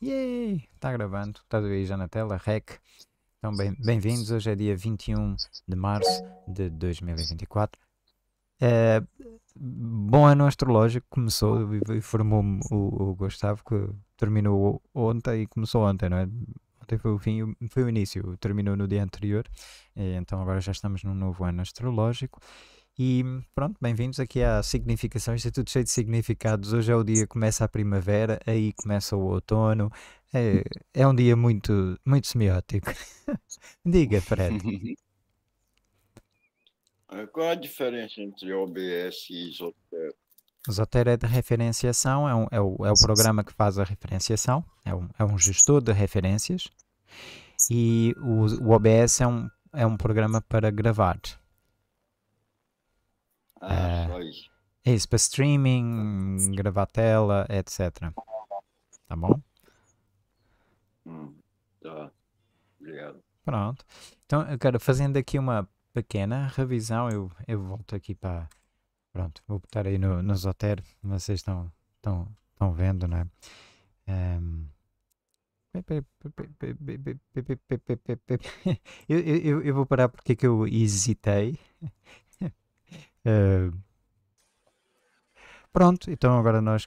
Yay! Está gravando, está aí já na tela, REC. Então, bem-vindos. Bem Hoje é dia 21 de março de 2024. É, bom ano astrológico, começou e formou-me o, o, Gustavo, que terminou ontem e começou ontem, não é? Ontem foi o fim, foi o início, terminou no dia anterior, então agora já estamos num novo ano astrológico. E pronto, bem-vindos aqui à Significação Instituto é Cheio de Significados. Hoje é o dia que começa a primavera, aí começa o outono. É, é um dia muito, muito semiótico. Diga, Fred. Qual a diferença entre OBS e Zotero? Zotero é de referenciação, é, um, é, o, é o programa que faz a referenciação, é um, é um gestor de referências. E o, o OBS é um, é um programa para gravar. Ah, É isso, para streaming, gravar tela, etc. Tá bom? Hum, tá. Obrigado. Pronto. Então, cara, fazendo aqui uma pequena revisão, eu, eu volto aqui para. Pronto, vou botar aí no, no Zotero, vocês estão, estão, estão vendo, né? Um, eu, eu, eu vou parar porque que eu hesitei. Ah, pronto, então agora nós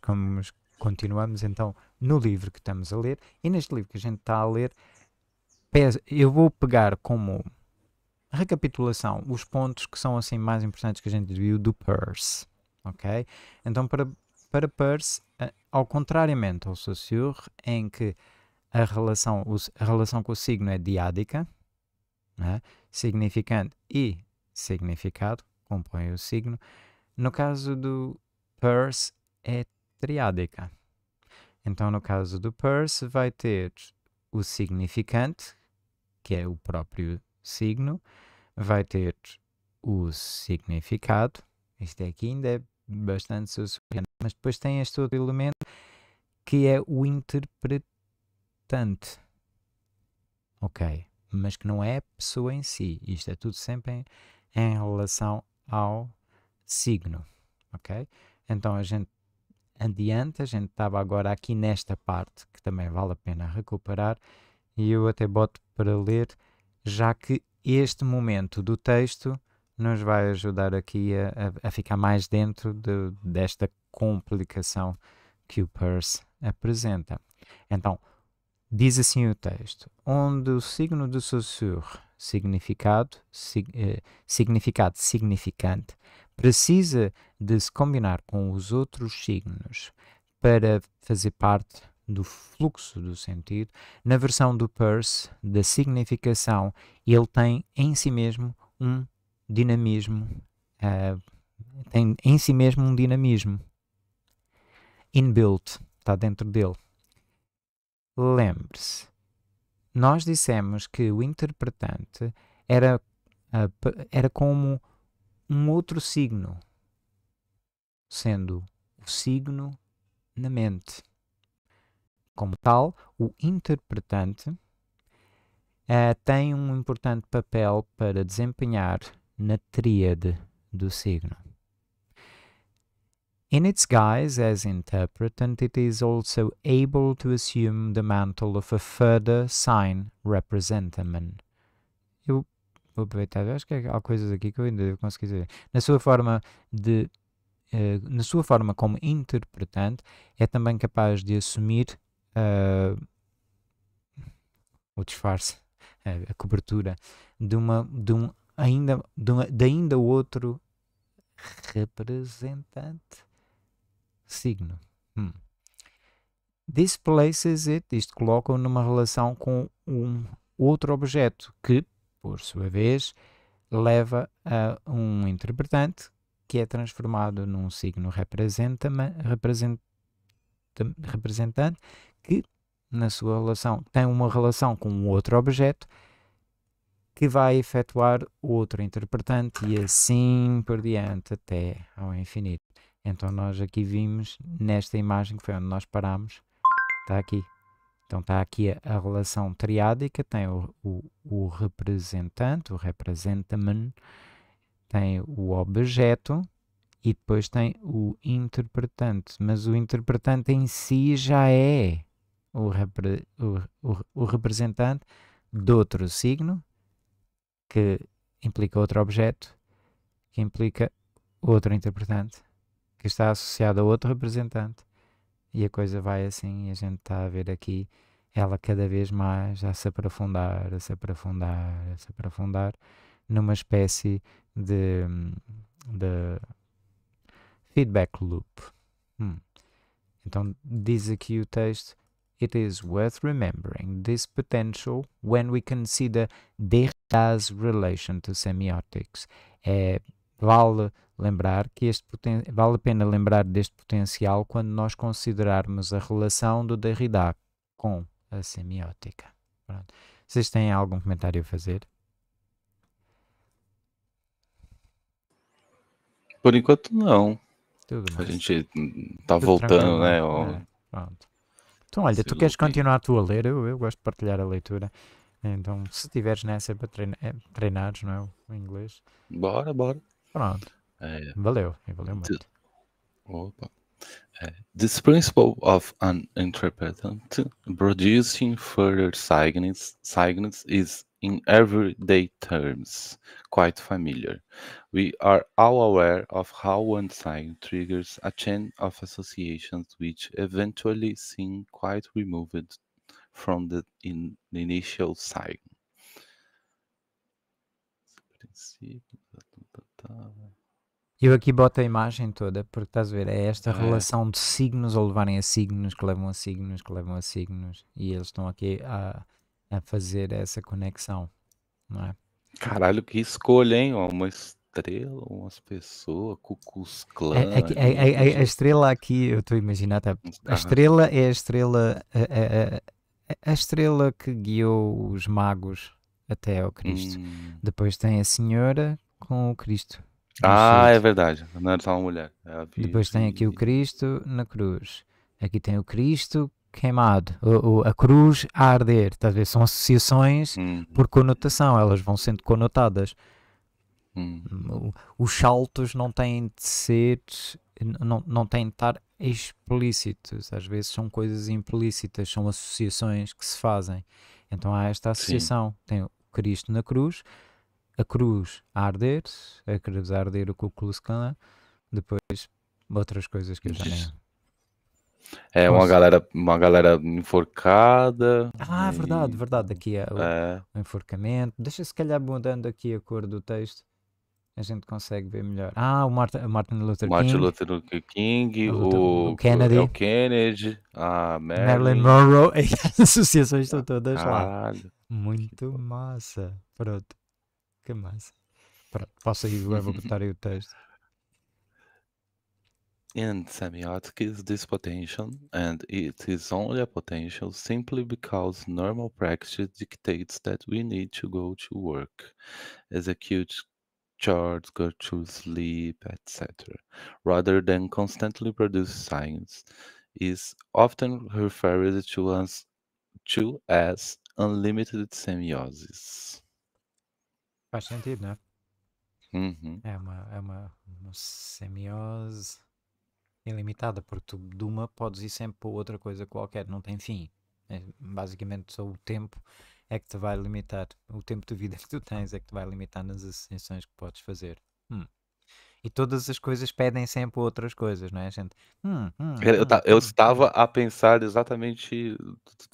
continuamos então no livro que estamos a ler. E neste livro que a gente está a ler, eu vou pegar como recapitulação os pontos que são assim mais importantes que a gente viu do Peirce. Ok? Então, para, para Peirce, ah, ao contrariamente ao Saussure, em que a relação, a relação com o signo é diádica, né? significante e significado, compõem o signo. No caso do Pers, é triádica. Então, no caso do Pers, vai ter o significante, que é o próprio signo, vai ter o significado, isto aqui é ainda é bastante sussurrante, mas depois tem este outro elemento que é o interpretante. Ok, mas que não é a pessoa em si. Isto é tudo sempre em, em relação ao signo, ok? Então a gente adianta, a gente estava agora aqui nesta parte que também vale a pena recuperar e eu até boto para ler, já que este momento do texto nos vai ajudar aqui a, a, a ficar mais dentro de, desta complicação que o Peirce apresenta. Então, diz assim o texto: onde o signo de Saussure significado, sig, eh, significado significante, precisa de se combinar com os outros signos para fazer parte do fluxo do sentido. Na versão do Peirce, da significação, ele tem em si mesmo um dinamismo, uh, tem em si mesmo um dinamismo inbuilt, está dentro dele. Lembre-se, nós dissemos que o interpretante era, era como um outro signo, sendo o signo na mente. Como tal, o interpretante uh, tem um importante papel para desempenhar na tríade do signo. In its guise as interpretant, it is also able to assume the mantle of a further sign representamen. Eu vou aproveitar, acho que há coisas aqui que eu ainda devo conseguir dizer. Na sua forma de uh, na sua forma como interpretante, é também capaz de assumir uh, o disfarce, a, cobertura de uma de um ainda de, um, de ainda outro representante signo. Hum. Displaces it, isto coloca-o numa relação com um outro objeto que, por sua vez, leva a um interpretante que é transformado num signo representante que, na sua relação, tem uma relação com outro objeto que vai efetuar outro interpretante e assim por diante até ao infinito. Então nós aqui vimos nesta imagem que foi onde nós parámos, está aqui. Então está aqui a, a relação triádica, tem o, o, o representante, o representamen, tem o objeto e depois tem o interpretante. Mas o interpretante em si já é o, repre, o, o representante de outro signo, que implica outro objeto, que implica outro interpretante que está associado a outro representante. E a coisa vai assim, e a gente está a ver aqui ela cada vez mais a se aprofundar, a se aprofundar, a se aprofundar numa espécie de, de feedback loop. Hum. Então diz aqui o texto: It is worth remembering this potential when we consider Derrida's relation to semiotics. É Vale lembrar que este vale a pena lembrar deste potencial quando nós considerarmos a relação do Derrida com a semiótica. Pronto. Vocês têm algum comentário a fazer? Por enquanto não. Tudo a gente está voltando, né? É, pronto. Então, olha, se tu queres continuar tu a ler? Eu, eu gosto de partilhar a leitura. Então, se tiveres nessa para treinar, eh, treinares, não é? O inglês. Bora, bora. Pronto. valeu, valeu muito. Opa. this principle of an interpretant producing further signs, signs is in everyday terms quite familiar. We are all aware of how one sign triggers a chain of associations which eventually seem quite removed from the, in, the initial sign. Eu aqui boto a imagem toda, porque estás a ver, é esta é. relação de signos a levarem a signos, que levam a signos, que levam a signos, e eles estão aqui a, a fazer essa conexão, não é? Caralho, que escolha, hein? Uma estrela, umas pessoas, Cucus Clã. É, é a, estrela aqui, eu estou a imaginar, tá? a estrela é a estrela, a, a, a estrela que guiou os magos até ao Cristo. Hum. Depois tem a senhora com o Cristo. Ah, é verdade. Não era só uma mulher. Depois tem aqui o Cristo na cruz. Aqui tem o Cristo queimado, o, o, a cruz a arder. Estás a ver? São associações hum. por conotação, elas vão sendo conotadas. Hum. Os saltos não têm de ser, não, não têm de estar explícitos. Às vezes são coisas implícitas, são associações que se fazem. Então há esta associação. Sim. Tem o Cristo na cruz, a cruz a arder, a cruz a arder o Ku Klux depois outras coisas que eu já nem... É uma galera, uma galera enforcada. Ah, é e... verdade, verdade. Aqui é o, é. enforcamento. Deixa se calhar mudando aqui a cor do texto. A gente consegue ver melhor. Ah, o Martin, Martin Luther King. Martin Luther King, o, o, o Kennedy. O Kennedy, a Marilyn, Marilyn Monroe. As associações estão todas Caralho. lá. Muito massa. Pronto. Que mais? Pronto, posso aí, botar aí o texto. And semiotic is this potential, and it is only a potential simply because normal practice dictates that we need to go to work, execute charts, go to sleep, etc., rather than constantly produce science, is often referred to as, to as unlimited semiosis. Faz sentido, né? Uhum. É uma, é uma, uma semiose ilimitada, porque tu de uma podes ir sempre para outra coisa qualquer, não tem fim. É, basicamente só o tempo é que te vai limitar, o tempo de vida que tu tens é que te vai limitar nas ascensões que podes fazer. Hum. E todas as coisas pedem sempre outras coisas, não é, gente? Hum, hum, eu, hum, eu hum, hum. estava a pensar exatamente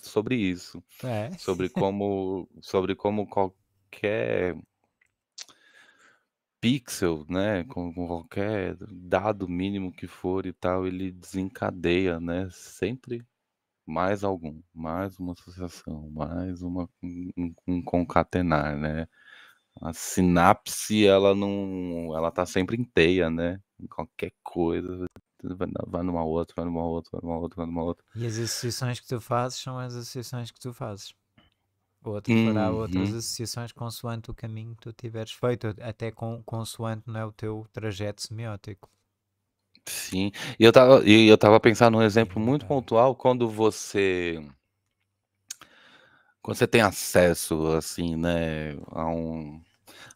sobre isso. É? Sobre como, sobre como qualquer pixel, né, com, com qualquer dado mínimo que for e tal, ele desencadeia, né, sempre mais algum, mais uma associação, mais uma, um, um concatenar, né? A sinapse, ela não, ela tá sempre inteira, né? Em qualquer coisa, vai numa outra, vai numa outra, vai numa outra, vai numa outra. E as associações que tu fazes são as associações que tu fazes outro uhum. fará outras uhum. associações consoante o caminho que tu tiveres feito, até com, consoante não é, o teu trajeto semiótico. Sim, e eu estava eu tava pensando num exemplo muito pontual quando você quando você tem acesso assim, né, a um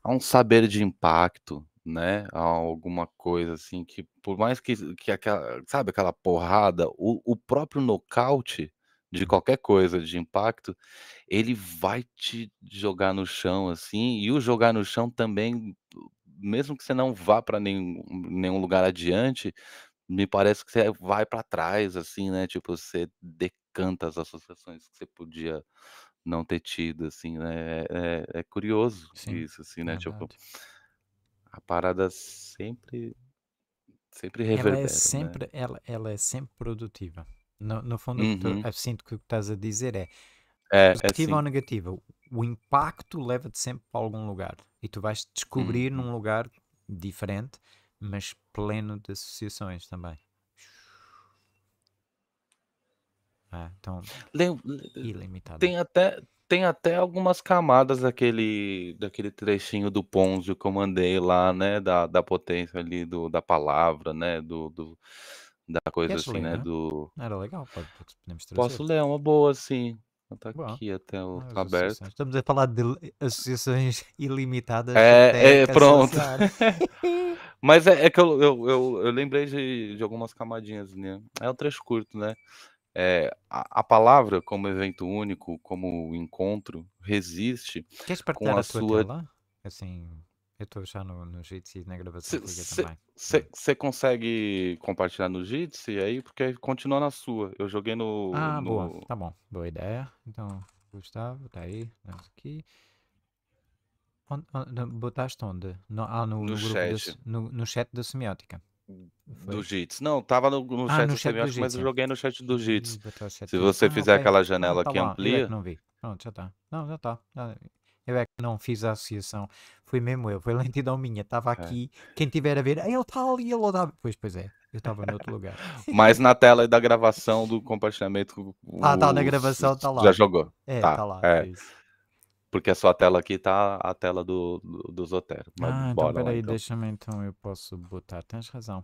a um saber de impacto, né, a alguma coisa assim que por mais que, que aquela, sabe aquela porrada, o, o próprio nocaute de qualquer coisa, de impacto, ele vai te jogar no chão, assim, e o jogar no chão também, mesmo que você não vá para nenhum, nenhum lugar adiante, me parece que você vai para trás, assim, né? Tipo, você decanta as associações que você podia não ter tido, assim, né? É, é, é curioso Sim, isso, assim, né? Tipo, a parada sempre, sempre reverbera. Ela é né. sempre, né? ela, ela é sempre produtiva. No, no fundo, uhum. tu, eu sinto que o que estás a dizer é, é positiva é assim. ou negativa, o impacto leva-te sempre para algum lugar e tu vais descobrir uhum. num lugar diferente, mas pleno de associações também. Ah, então, ilimitado. Tem até, tem até algumas camadas daquele, daquele trechinho do Ponzio que eu mandei lá, né? Da, da potência ali do, da palavra, né? Do, do, da coisa Queres assim, ler, né? não? Né? Do. Era legal, pode, podemos trazer. Posso ler, uma boa, assim. Tá aqui até o tá aberto. Estamos a falar de associações ilimitadas. É, é pronto. Mas é, é, que eu, eu, eu, eu lembrei de, de, algumas camadinhas, né? É um trecho curto, né? É, a, a, palavra, como evento único, como encontro, resiste. Queres partilhar com a, a sua. Tela? Assim, eu estou já no, no Jitsi na gravação comigo também. Você hum. consegue compartilhar no Jitsi aí? Porque continua na sua. Eu joguei no. Ah, no... boa. Tá bom. Boa ideia. Então, Gustavo, tá aí. Aqui. Onde, onde, botaste onde? No, ah, no, no, no chat. De, no, no chat da semiótica. Foi. Do Jits. Não, tava no, no ah, chat, no chat do Jits, mas eu joguei no chat do Jits. Se você ah, fizer okay. aquela janela não, tá que lá. É amplia. Eu não vi. Pronto, já tá. Não, já tá. Já... Eu é que não fiz a associação. Foi mesmo eu, foi lentidão minha. Estava aqui, quem tiver a ver, ele está ali, ele está. Pois, pois é, eu estava em outro lugar. Mas na tela da gravação do compartilhamento. Ah, tá, na gravação tá lá. Já jogou. É, tá, tá lá. É. É Porque a sua tela aqui tá a tela do, do, do Zotero. Mas ah, então bora então peraí, então. deixa-me então, eu posso botar. Tens razão.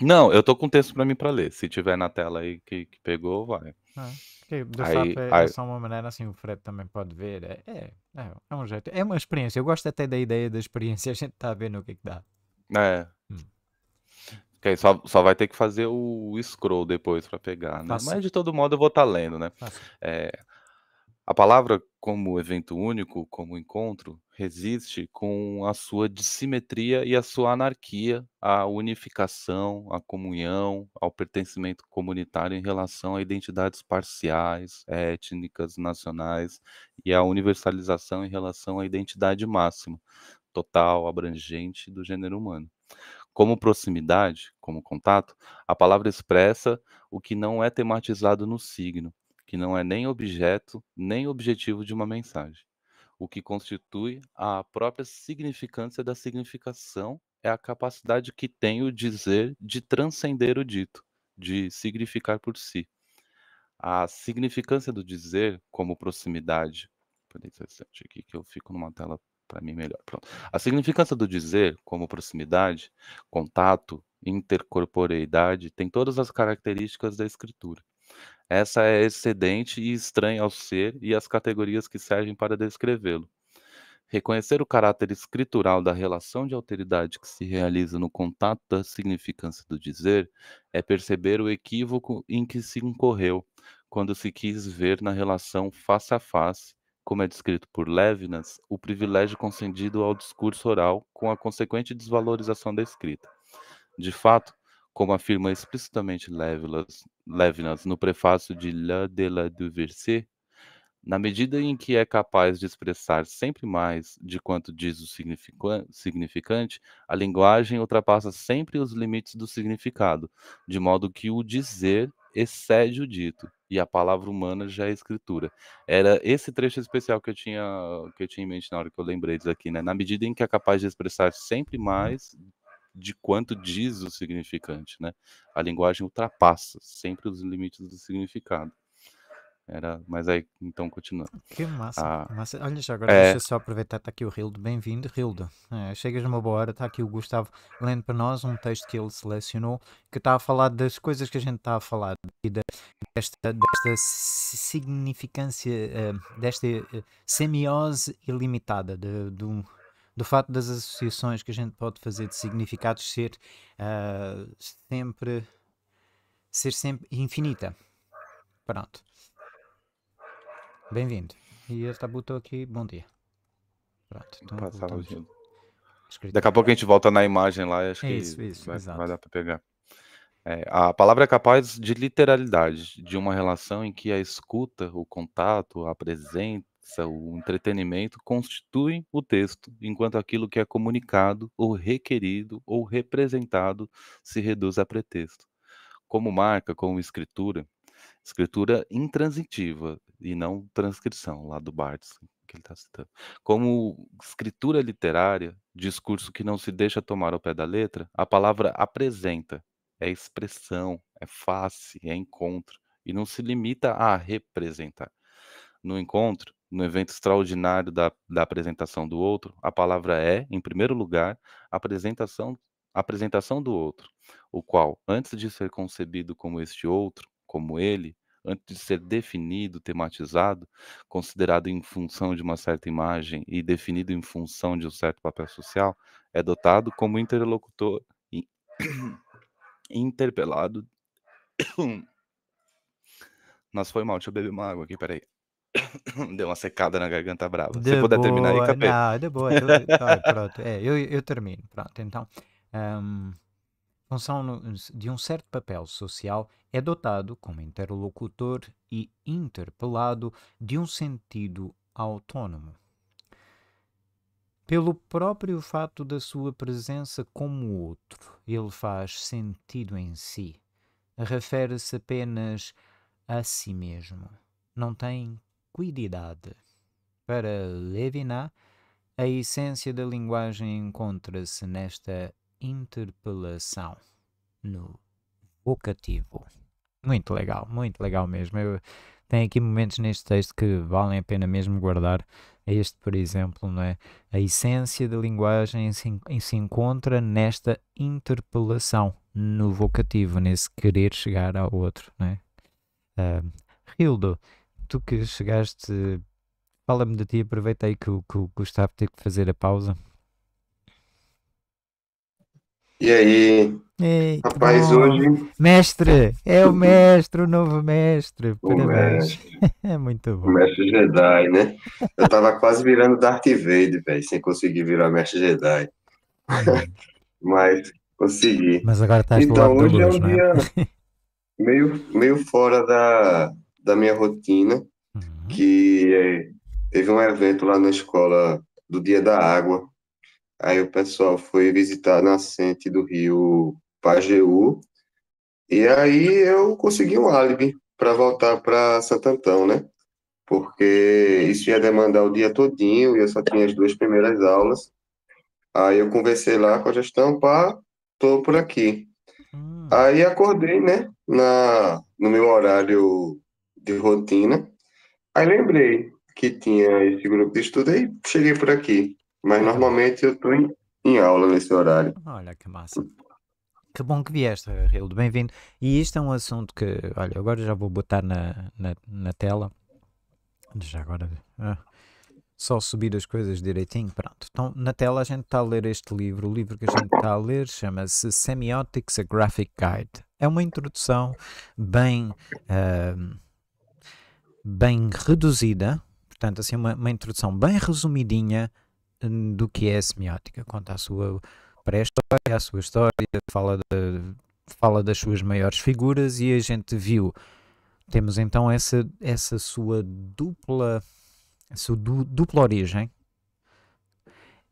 Não, eu tô com texto para mim para ler. Se tiver na tela aí que, que pegou, vai. Ah é, é só uma maneira assim, o Fred também pode ver. É, é, é, é, um jeito, é uma experiência. Eu gosto até da ideia da experiência, a gente está a ver no que é que dá. É. Hum. Okay, só, só vai ter que fazer o scroll depois para pegar, né? Mas de todo modo eu vou estar tá lendo, né? É, a palavra, como evento único, como encontro, resiste com a sua dissimetria e a sua anarquia à unificação, à comunhão, ao pertencimento comunitário em relação a identidades parciais, étnicas, nacionais e à universalização em relação à identidade máxima, total, abrangente do gênero humano. Como proximidade, como contato, a palavra expressa o que não é tematizado no signo, que não é nem objeto nem objetivo de uma mensagem. O que constitui a própria significância da significação é a capacidade que tem o dizer de transcender o dito, de significar por si. A significância do dizer como proximidade. Peraí, aqui que eu fico numa tela para mim melhor. Pronto. A significância do dizer como proximidade, contato, intercorporeidade tem todas as características da escritura. Essa é excedente e estranha ao ser e às categorias que servem para descrevê-lo. Reconhecer o caráter escritural da relação de alteridade que se realiza no contato da significância do dizer é perceber o equívoco em que se incorreu quando se quis ver na relação face a face, como é descrito por Levinas, o privilégio concedido ao discurso oral com a consequente desvalorização da escrita. De fato, como afirma explicitamente Levinas Levinas né, no prefácio de La de la Duversé, na medida em que é capaz de expressar sempre mais de quanto diz o significante, a linguagem ultrapassa sempre os limites do significado, de modo que o dizer excede o dito, e a palavra humana já é escritura. Era esse trecho especial que eu tinha, que eu tinha em mente na hora que eu lembrei disso aqui, né? Na medida em que é capaz de expressar sempre uhum. mais de quanto diz o significante, né? A linguagem ultrapassa sempre os limites do significado. Era, mas aí, então, continuando. Que massa, ah, massa. Olha já, agora é... deixa só aproveitar, está aqui o Rildo, bem-vindo, Rildo. É, chegas numa boa hora, está aqui o Gustavo lendo para nós um texto que ele selecionou, que está a falar das coisas que a gente está a falar, e da, desta, desta significância, eh, desta eh, semiose ilimitada de, de um do fato das associações que a gente pode fazer de significados ser uh, sempre ser sempre infinita. Pronto. Bem-vindo. E esta botou tá, aqui, bom dia. Pronto. Então, Passar o Daqui a pouco a gente volta na imagem lá, acho que isso, isso, vai, vai dar para pegar. É, a palavra é capaz de literalidade, de uma relação em que a escuta, o contato, a presença, o entretenimento constituem o texto, enquanto aquilo que é comunicado, ou requerido, ou representado se reduz a pretexto. Como marca, como escritura, escritura intransitiva e não transcrição, lá do Barthes, que ele está citando. Como escritura literária, discurso que não se deixa tomar ao pé da letra, a palavra apresenta, é expressão, é face, é encontro, e não se limita a representar. No encontro, no evento extraordinário da, da apresentação do outro, a palavra é, em primeiro lugar, apresentação, apresentação do outro, o qual, antes de ser concebido como este outro, como ele, antes de ser definido, tematizado, considerado em função de uma certa imagem e definido em função de um certo papel social, é dotado como interlocutor e interpelado. Nossa, foi mal, deixa eu beber uma água aqui, peraí. Deu uma secada na garganta brava. Se De puder terminar aí, capeta ah de boa. Então, eu, tá, pronto, é, eu, eu termino. Pronto, então. um ehm, função de um certo papel social é dotado, como interlocutor e interpelado, de um sentido autônomo. Pelo próprio fato da sua presença como outro, ele faz sentido em si. Refere-se apenas a si mesmo. Não tem liquididade. Para Levinas, a essência da linguagem encontra-se nesta interpelação, no vocativo. Muito legal, muito legal mesmo. Eu tenho aqui momentos neste texto que valem a pena mesmo guardar. É este, por exemplo, não é? A essência da linguagem se, se encontra nesta interpelação, no vocativo, nesse querer chegar ao outro, não é? Uh, ah, Hildo, tu que chegaste, fala-me de ti, aproveitei que, que, que o Gustavo teve que fazer a pausa. E aí? Ei, Rapaz, hoje. Mestre! É o mestre, o novo mestre. Parabéns. É muito bom. O mestre Jedi, né? Eu tava quase virando Darth Vader, velho, sem conseguir virar mestre Jedi. Mas consegui. Mas agora estás Então, hoje luz, é um é? dia meio, meio fora da, da minha rotina, uhum. que é, teve um evento lá na escola do Dia da Água. Aí o pessoal foi visitar a nascente do rio Pajeú. E aí eu consegui um álibi para voltar para Santo Antão, né? Porque isso ia demandar o dia todinho e eu só tinha as duas primeiras aulas. Aí eu conversei lá com a gestão, pá, tô por aqui. Hum. Aí acordei, né, na, no meu horário de rotina. Aí lembrei que tinha esse grupo de estudo e cheguei por aqui. Mas então. normalmente eu estou em, em aula nesse horário. Olha que massa. Que bom que vieste, Rildo. Bem-vindo. E isto é um assunto que, olha, agora já vou botar na, na, na tela. Já agora. Ah, só subir as coisas direitinho. Pronto. Então, na tela a gente está a ler este livro. O livro que a gente está a ler chama-se Semiotics: A Graphic Guide. É uma introdução bem. Uh, bem reduzida, portanto, assim, uma, uma introdução bem resumidinha hum, do que é a semiótica. Conta a sua pré-história, a sua história, fala, de, fala das suas maiores figuras e a gente viu. Temos então essa, essa sua dupla, essa du, dupla origem,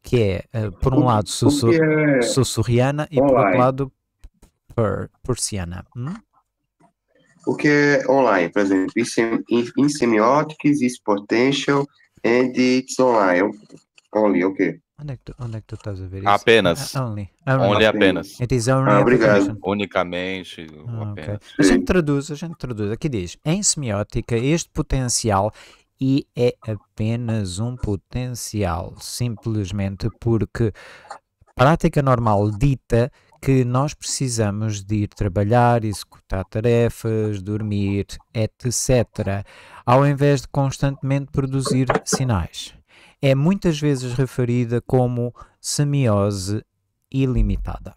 que é, uh, por um lado, é sussurriana e, por outro lado, per, persiana. Hum? o que é online, por exemplo, in, Semiotics is potential and it's online. Only, é ok. Onde é tu, onde é que tu estás a ver isso? Apenas. Uh, only. Ah, only, only apenas. It is only ah, obrigado. Unicamente. Ah, apenas. Okay. A gente traduz, a gente traduz. Aqui diz, em semiótica, este potencial e é apenas um potencial, simplesmente porque prática normal dita que nós precisamos de ir trabalhar, executar tarefas, dormir, etc., ao invés de constantemente produzir sinais. É muitas vezes referida como semiose ilimitada.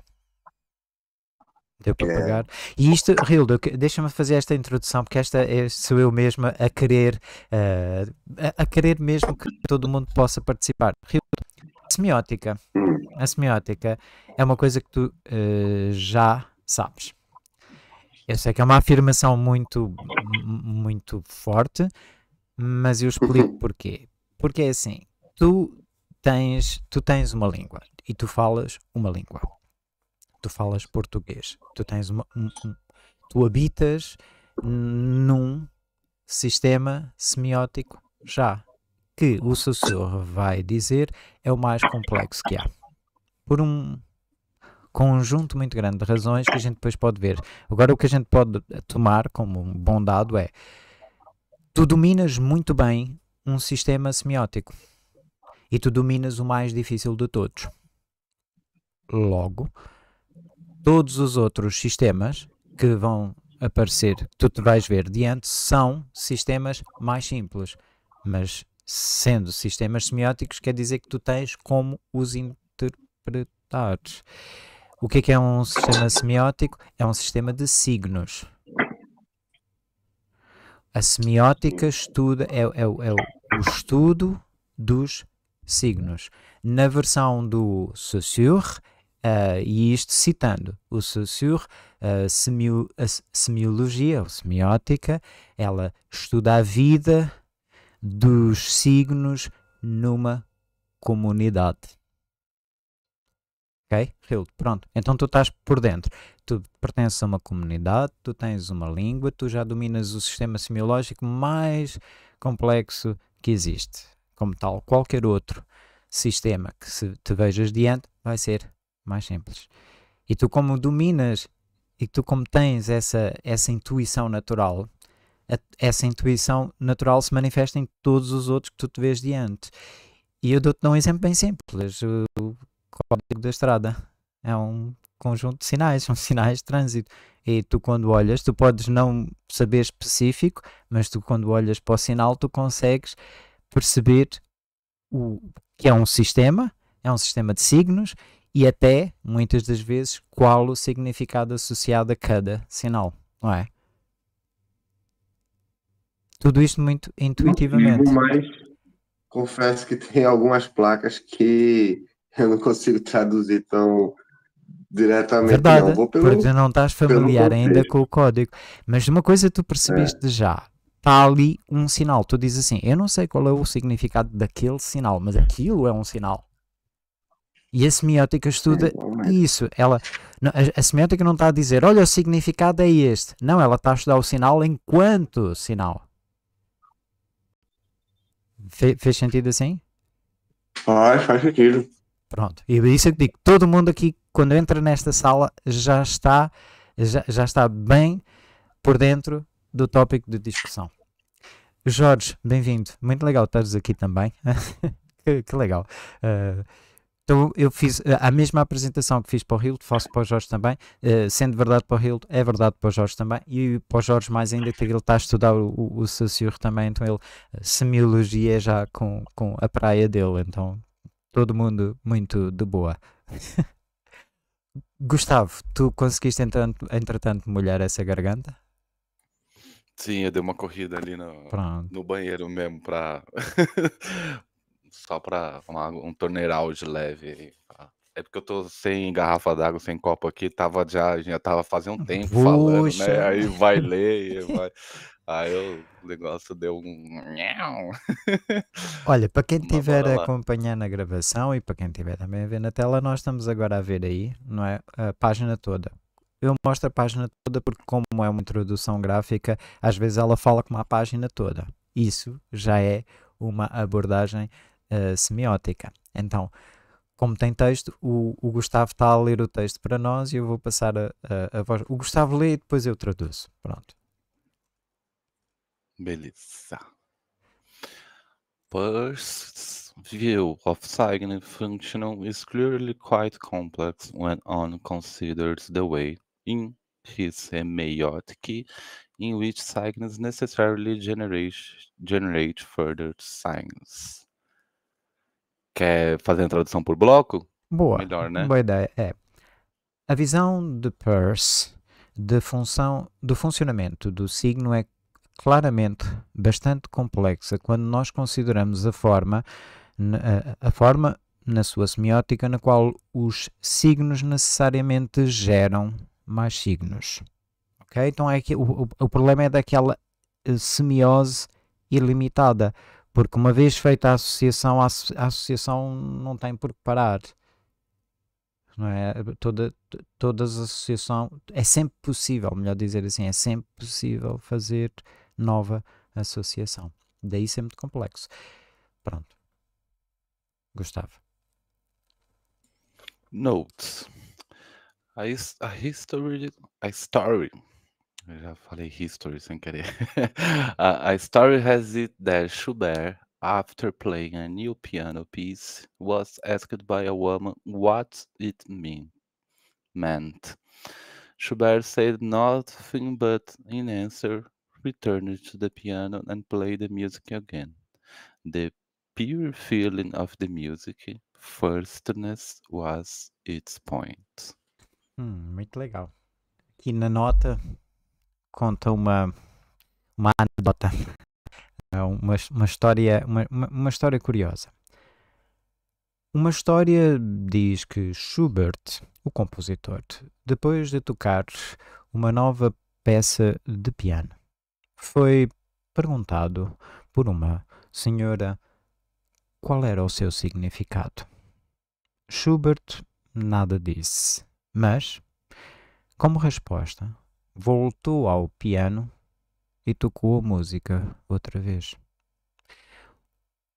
Deu para yeah. É. pagar. E isto, Rildo, deixa-me fazer esta introdução, porque esta é, sou eu mesma a querer, uh, a, a, querer mesmo que todo mundo possa participar. Rildo, semiótica. Hum. A semiótica é uma coisa que tu uh, já sabes. Eu sei que é uma afirmação muito, muito forte, mas eu explico uhum. porquê. Porque é assim, tu tens, tu tens uma língua e tu falas uma língua. Tu falas português. Tu tens uma, um, um, tu habitas num sistema semiótico já que o sussurro vai dizer é o mais complexo que há. Por um conjunto muito grande de razões que a gente depois pode ver. Agora, o que a gente pode tomar como um bom dado é: tu dominas muito bem um sistema semiótico e tu dominas o mais difícil de todos. Logo, todos os outros sistemas que vão aparecer, que tu te vais ver diante, são sistemas mais simples, mas Sendo sistemas semióticos, quer dizer que tu tens como os interpretar. O que é, que é um sistema semiótico? É um sistema de signos. A semiótica estuda, é, é, é o é estudo dos signos. Na versão do Saussure, uh, e isto citando o Saussure, uh, eh, semio, a semiologia ou semiótica, ela estuda a vida dos signos numa comunidade. Ok? Hilde, pronto. Então tu estás por dentro. Tu pertences a uma comunidade, tu tens uma língua, tu já dominas o sistema semiológico mais complexo que existe. Como tal, qualquer outro sistema que se te vejas diante vai ser mais simples. E tu como dominas e tu como tens essa, essa intuição natural, essa intuição natural se manifesta em todos os outros que tu te vês diante. E eu dou-te um exemplo bem simples: o código da estrada é um conjunto de sinais, são sinais de trânsito. E tu, quando olhas, tu podes não saber específico, mas tu, quando olhas para o sinal, tu consegues perceber o que é um sistema, é um sistema de signos e até, muitas das vezes, qual o significado associado a cada sinal, não é? Tudo isto muito intuitivamente. Digo, mais, confesso que tem algumas placas que eu não consigo traduzir tão diretamente. Verdade, não. pelo, porque não estás familiar ainda com o código. Mas uma coisa tu percebeste é. já, está ali um sinal. Tu dizes assim, eu não sei qual é o significado daquele sinal, mas aquilo é um sinal. E a semiótica estuda é, isso. Ela, a, a semiótica não está a dizer, olha, o significado é este. Não, ela está a estudar o sinal enquanto sinal. Fe, fez sentido assim? Faz, faz sentido. Pronto, e isso é que digo, todo mundo aqui, quando entra nesta sala, já está, já, já está bem por dentro do tópico de discussão. Jorge, bem-vindo. Muito legal estares aqui também. que, que, legal. Uh, então eu fiz eh, a mesma apresentação que fiz para o Hilde, faço para o Jorge também, uh, sendo verdade para o Hilde, é verdade para o Jorge também, e para o Jorge mais ainda que ele está a estudar o, o, o Saussure também, então ele eh, se elogia é já com, com a praia dele, então todo mundo muito de boa. Gustavo, tu conseguiste entretanto, entretanto molhar essa garganta? Sim, eu dei uma corrida ali no, no banheiro mesmo para Só pra uma, um torneiral de leve tá? É porque eu tô sem garrafa d'água, sem copo aqui, tava já, já tava fazendo um tempo Puxa. falando, né? Aí vai ler, vai... aí o negócio deu um. Olha, para quem estiver acompanhando a gravação e para quem estiver também vendo na tela, nós estamos agora a ver aí, não é? A página toda. Eu mostro a página toda porque, como é uma introdução gráfica, às vezes ela fala com uma página toda. Isso já é uma abordagem eh, semiótica. Então, como tem texto, o, o, Gustavo está a ler o texto para nós e eu vou passar a, a, a voz. O Gustavo lê e depois eu traduzo. Pronto. Beleza. First view of sign functional is clearly quite complex when one considers the way in his semiotic in which signs necessarily generate, generate further signs. Quer fazer a tradução por bloco? Boa. Melhor, né? Boa ideia. É. A visão de Peirce de função, do funcionamento do signo é claramente bastante complexa quando nós consideramos a forma, a forma na sua semiótica na qual os signos necessariamente geram mais signos. Ok? Então é que o, o problema é daquela eh, semiose ilimitada. Porque uma vez feita a associação, a associação não tem por que parar. Não é? Toda, todas as associações. É sempre possível, melhor dizer assim, é sempre possível fazer nova associação. Daí isso é muito complexo. Pronto. Gustavo. Notes. A, a history, Eu já falei history sem querer. a, a story has it that Schubert, after playing a new piano piece, was asked by a woman what it mean, meant. Schubert said nothing but, in answer, returned to the piano and played the music again. The pure feeling of the music, firstness, was its point. Hum, muito legal. Aqui na nota conta uma, uma anedota, é uma, uma, história, uma, uma história curiosa. Uma história diz que Schubert, o compositor, depois de tocar uma nova peça de piano, foi perguntado por uma senhora qual era o seu significado. Schubert nada disse, mas, como resposta, voltou ao piano e tocou a música outra vez.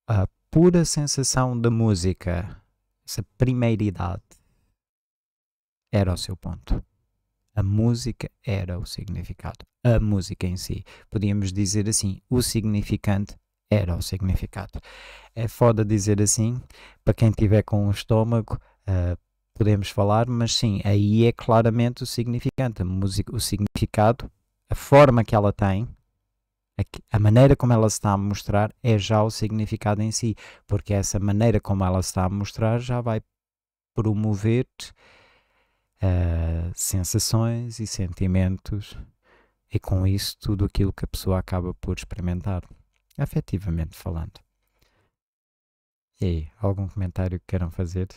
A pura sensação da música, essa idade, era o seu ponto. A música era o significado. A música em si. Podíamos dizer assim: o significante era o significado. É foda dizer assim, para quem tiver com o estômago. Uh, podemos falar, mas sim, aí é claramente o significante, música, o significado, a forma que ela tem, a, a maneira como ela se está a mostrar é já o significado em si, porque essa maneira como ela se está a mostrar já vai promover uh, sensações e sentimentos e com isso tudo aquilo que a pessoa acaba por experimentar, afetivamente falando. E aí, algum comentário que queiram fazer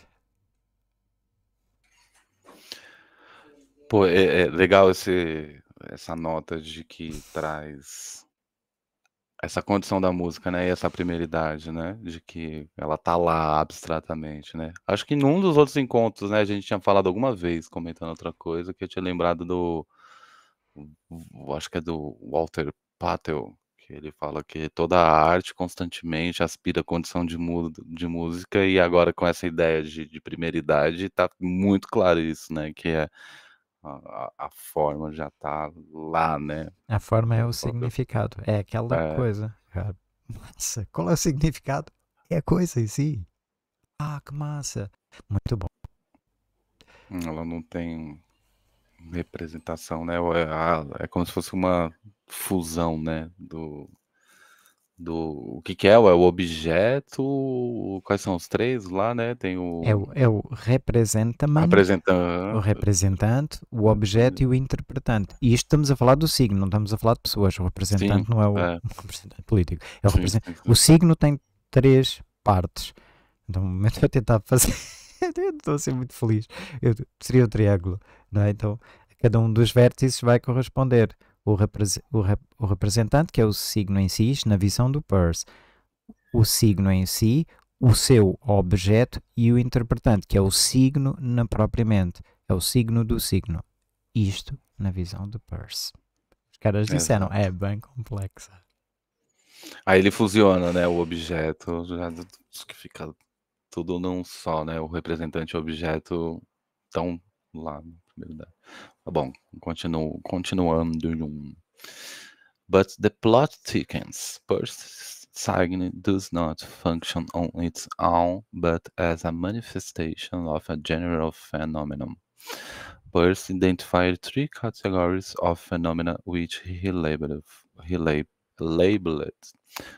Pô, é, é legal esse, essa nota de que traz essa condição da música, né? E essa primeiridade, né? De que ela tá lá abstratamente, né? Acho que num dos outros encontros, né? A gente tinha falado alguma vez, comentando outra coisa, que eu tinha lembrado do. Acho que é do Walter Patel, que ele fala que toda a arte constantemente aspira a condição de, de música, e agora com essa ideia de, de idade, tá muito claro isso, né? Que é a, forma já está lá, né? A forma é o significado, é aquela é. coisa. Massa, qual é o significado? É a coisa em si. Ah, que massa. Muito bom. Ela não tem representação, né? É, ah, é como se fosse uma fusão, né? Do, do o que, que é, é o objeto, quais são os três lá, né? Tem o é o, é o representante, representante, o representante, uhum. o objeto e o interpretante. E isto estamos a falar do signo, não estamos a falar de pessoas. O representante sim, não é o é. representante político. É o, sim, represent... sim, o signo tem três partes. Então, no momento eu tentar fazer, eu estou a ser muito feliz. Eu, seria o triângulo, não é? Então, cada um dos vértices vai corresponder o, repre o, rep o representante, que é o signo em si, na visão do Peirce, o signo em si, o seu objeto e o interpretante, que é o signo na própria mente, é o signo do signo. Isto na visão do Peirce. Os caras é, disseram, é, é bem complexa. Aí ele fusiona, né, o objeto, já que fica tudo num só, né, o representante o objeto tão lá. Né. Verdade. Bom, continuando. Um, but the plot thickens. First Persigny does not function on its own, but as a manifestation of a general phenomenon. Peirce identified three categories of phenomena which he labeled, he lab, labeled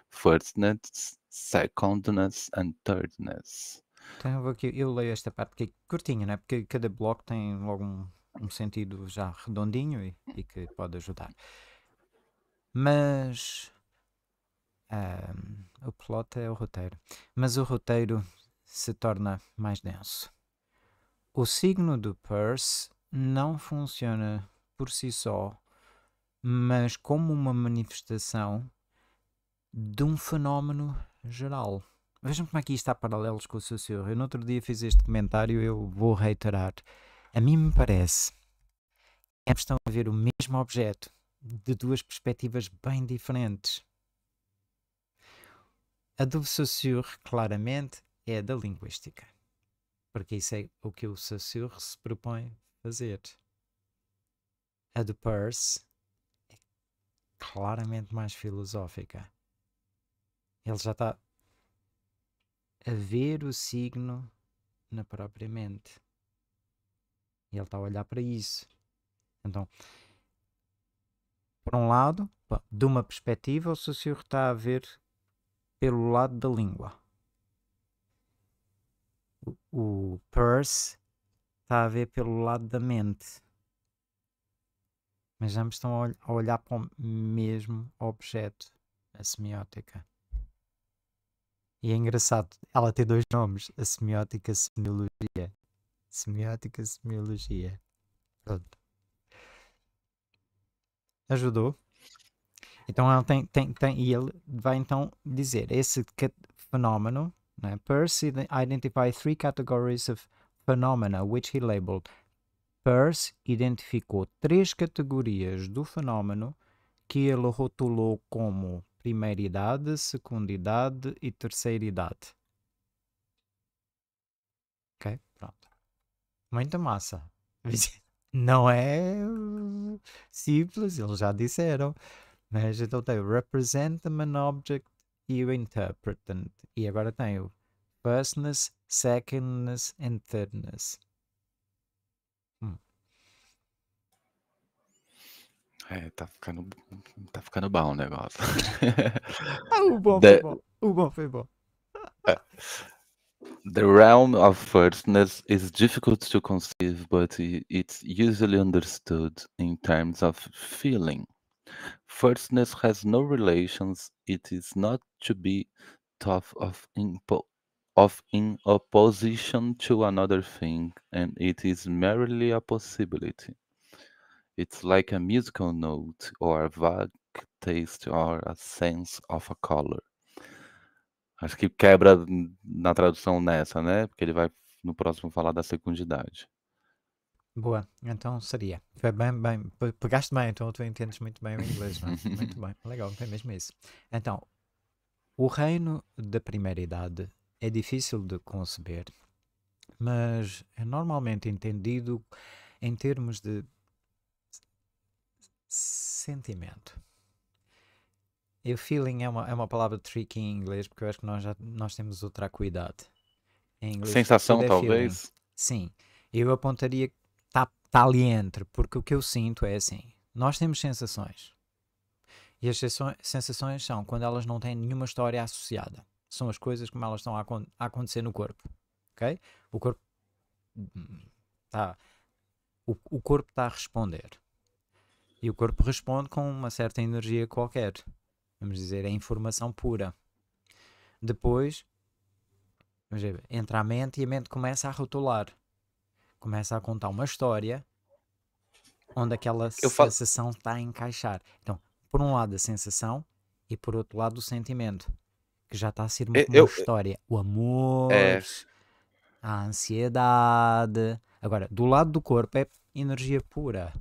firstness, secondness, and thirdness. Então eu, aqui, eu leio esta parte é curtinha, né? porque cada bloco tem logo um, um sentido já redondinho e, e, que pode ajudar. Mas um, o plot é o roteiro. Mas o roteiro se torna mais denso. O signo do Peirce não funciona por si só, mas como uma manifestação de um fenómeno geral. Vejam como aqui é está paralelos com o sussurro. Eu no outro dia fiz este comentário, eu vou reiterar. A mim me parece que estão a ver o mesmo objeto de duas perspectivas bem diferentes. A do Saussure, claramente, é da linguística, porque isso é o que o Saussure se propõe fazer. A do Peirce é claramente mais filosófica. Ele já está a ver o signo na própria mente. E ele está a olhar para isso. Então, por um lado, de uma perspectiva, o sociólogo está a ver pelo lado da língua. O Peirce está a ver pelo lado da mente. Mas ambos estão a olhar para o mesmo objeto, a semiótica. E é engraçado, ela tem dois nomes: a semiótica e a semiologia. Semiótica e semiologia. Pronto. Ajudou. Então ele tem, tem, tem, e ele vai então dizer esse fenómeno, né? identified three categories of phenomena which he labeled. Peirce identificou três categorias do fenómeno que ele rotulou como primeira idade, segunda idade e terceira idade. Ok? Pronto. Muita massa. Não é simples, eles já disseram. Mas então tem o an object e o interpretant. E agora tem o firstness, secondness and thirdness. É, tá ficando, tá ficando bom o negócio. Ah, o bom The... foi bom. O bom foi bom. The realm of firstness is difficult to conceive, but it's usually understood in terms of feeling. Firstness has no relations, it is not to be thought of of in opposition to another thing, and it is merely a possibility. It's like a musical note or a vague taste or a sense of a color. Acho que quebra na tradução nessa, né? Porque ele vai no próximo falar da secundidade. Boa, então seria. Foi bem, bem, pegaste bem, então tu entendes muito bem o inglês, não é? Muito bem, legal, é mesmo isso. Então, o reino da primeira idade é difícil de conceber, mas é normalmente entendido em termos de sentimento. E o feeling é uma, é uma palavra tricky em inglês, porque eu acho que nós já nós temos outra cuidado. Em inglês, Sensação, é talvez? Sim. Eu apontaria tá, está ali entre, porque o que eu sinto é assim: nós temos sensações. E as sensações são quando elas não têm nenhuma história associada. São as coisas como elas estão a, a acontecer no corpo. Ok? O corpo hum, tá o, o corpo está a responder. E o corpo responde com uma certa energia qualquer. Vamos dizer, é informação pura. Depois, dizer, entra a mente e a mente começa a rotular. Começa a contar uma história onde aquela Eu sensação está a encaixar. Então, por um lado a sensação e por outro lado o sentimento. Que já está a ser uma, é, Eu... história. O amor, é... a ansiedade. Agora, do lado do corpo é energia pura.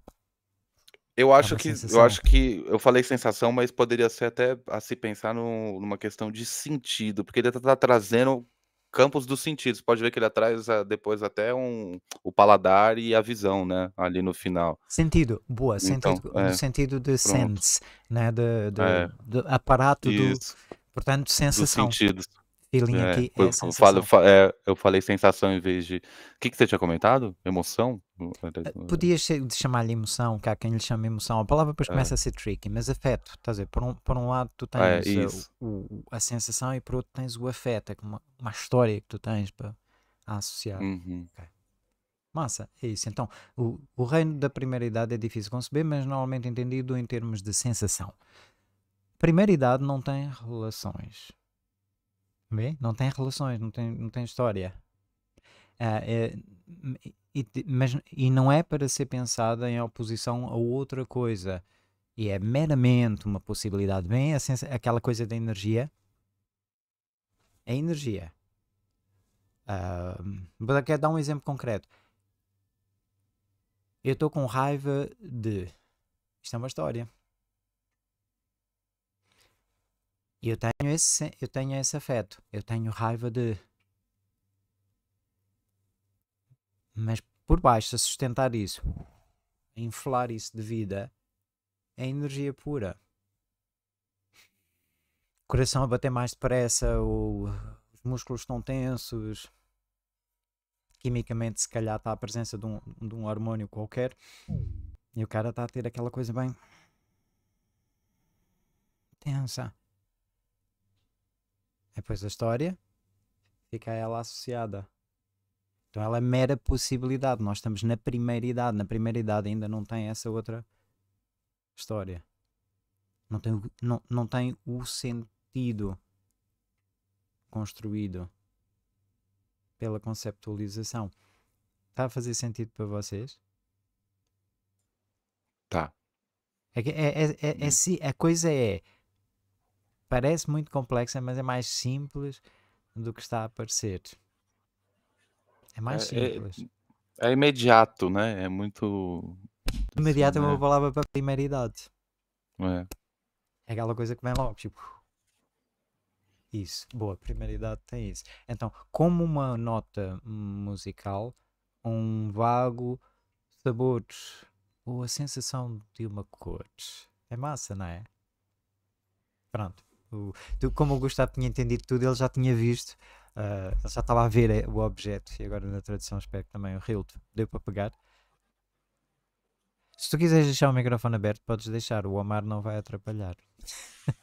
Eu acho que sensação. eu acho que eu falei sensação, mas poderia ser até a se pensar no, numa questão de sentido, porque ele está tá trazendo campos dos sentidos. Pode ver que ele traz ah, depois até um, o paladar e a visão, né? Ali no final. Sentido, boa, sentido, então, é. no sentido de Pronto. sense, né? De, de, é. de aparato Isso. do, portanto, sensação. Dos sentidos. É, aqui é, eu, falo, é, eu falei sensação em vez de. O que, que você tinha comentado? Emoção? Ah, Podias chamar-lhe emoção, que há quem lhe chame emoção. A palavra depois é. começa a ser tricky, mas afeto. Estás a Por um, por um lado, tu ah, é, tens eh, o, o, a sensação e por outro, tens o afeto. É uma, uma história que tu tens para associar. Uhum. Okay. Massa, é isso. Então, o, o reino da primeira idade é difícil conceber, mas normalmente entendido em termos de sensação. Primeira idade não tem relações. Vê? Não tem relações, não tem, não tem história. Ah, é, e, mas, e não é para ser pensada em oposição a outra coisa. E é meramente uma possibilidade. Bem, a aquela coisa da energia. É energia. Uh, ah, vou dar um exemplo concreto. Eu estou com raiva de. Isto é uma história. E eu tenho esse, eu tenho esse afeto. Eu tenho raiva de. Mas por baixo, a sustentar isso, a inflar isso de vida, é energia pura. O coração a bater mais depressa, ou os músculos estão tensos. Quimicamente, se calhar, está a presença de um, de um hormônio qualquer. E o cara está a ter aquela coisa bem. tensa. Depois é, a história fica a ela associada. Então ela é mera possibilidade. Nós estamos na primeira idade. Na primeira idade ainda não tem essa outra história. Não tem, não, não tem o sentido construído pela conceptualização. Está a fazer sentido para vocês? Tá. É, é, é, é, é, uhum. a coisa é parece muito complexa, mas é mais simples do que está a parecer. É mais é, é, simples. É, é, imediato, né? É muito. Imediato assim, é uma né? palavra para primeira idade. É. É aquela coisa que vem logo, tipo. Isso, boa, primeira idade tem isso. Então, como uma nota musical, um vago sabor ou a sensação de uma cor. É massa, não é? Pronto o, como o Gustavo tinha entendido tudo, ele já tinha visto, uh, ele já estava a ver eh, o objeto. E agora na tradução espero que também o Hilt deu para pegar. Se tu quiseres deixar o microfone aberto, podes deixar, o Omar não vai atrapalhar.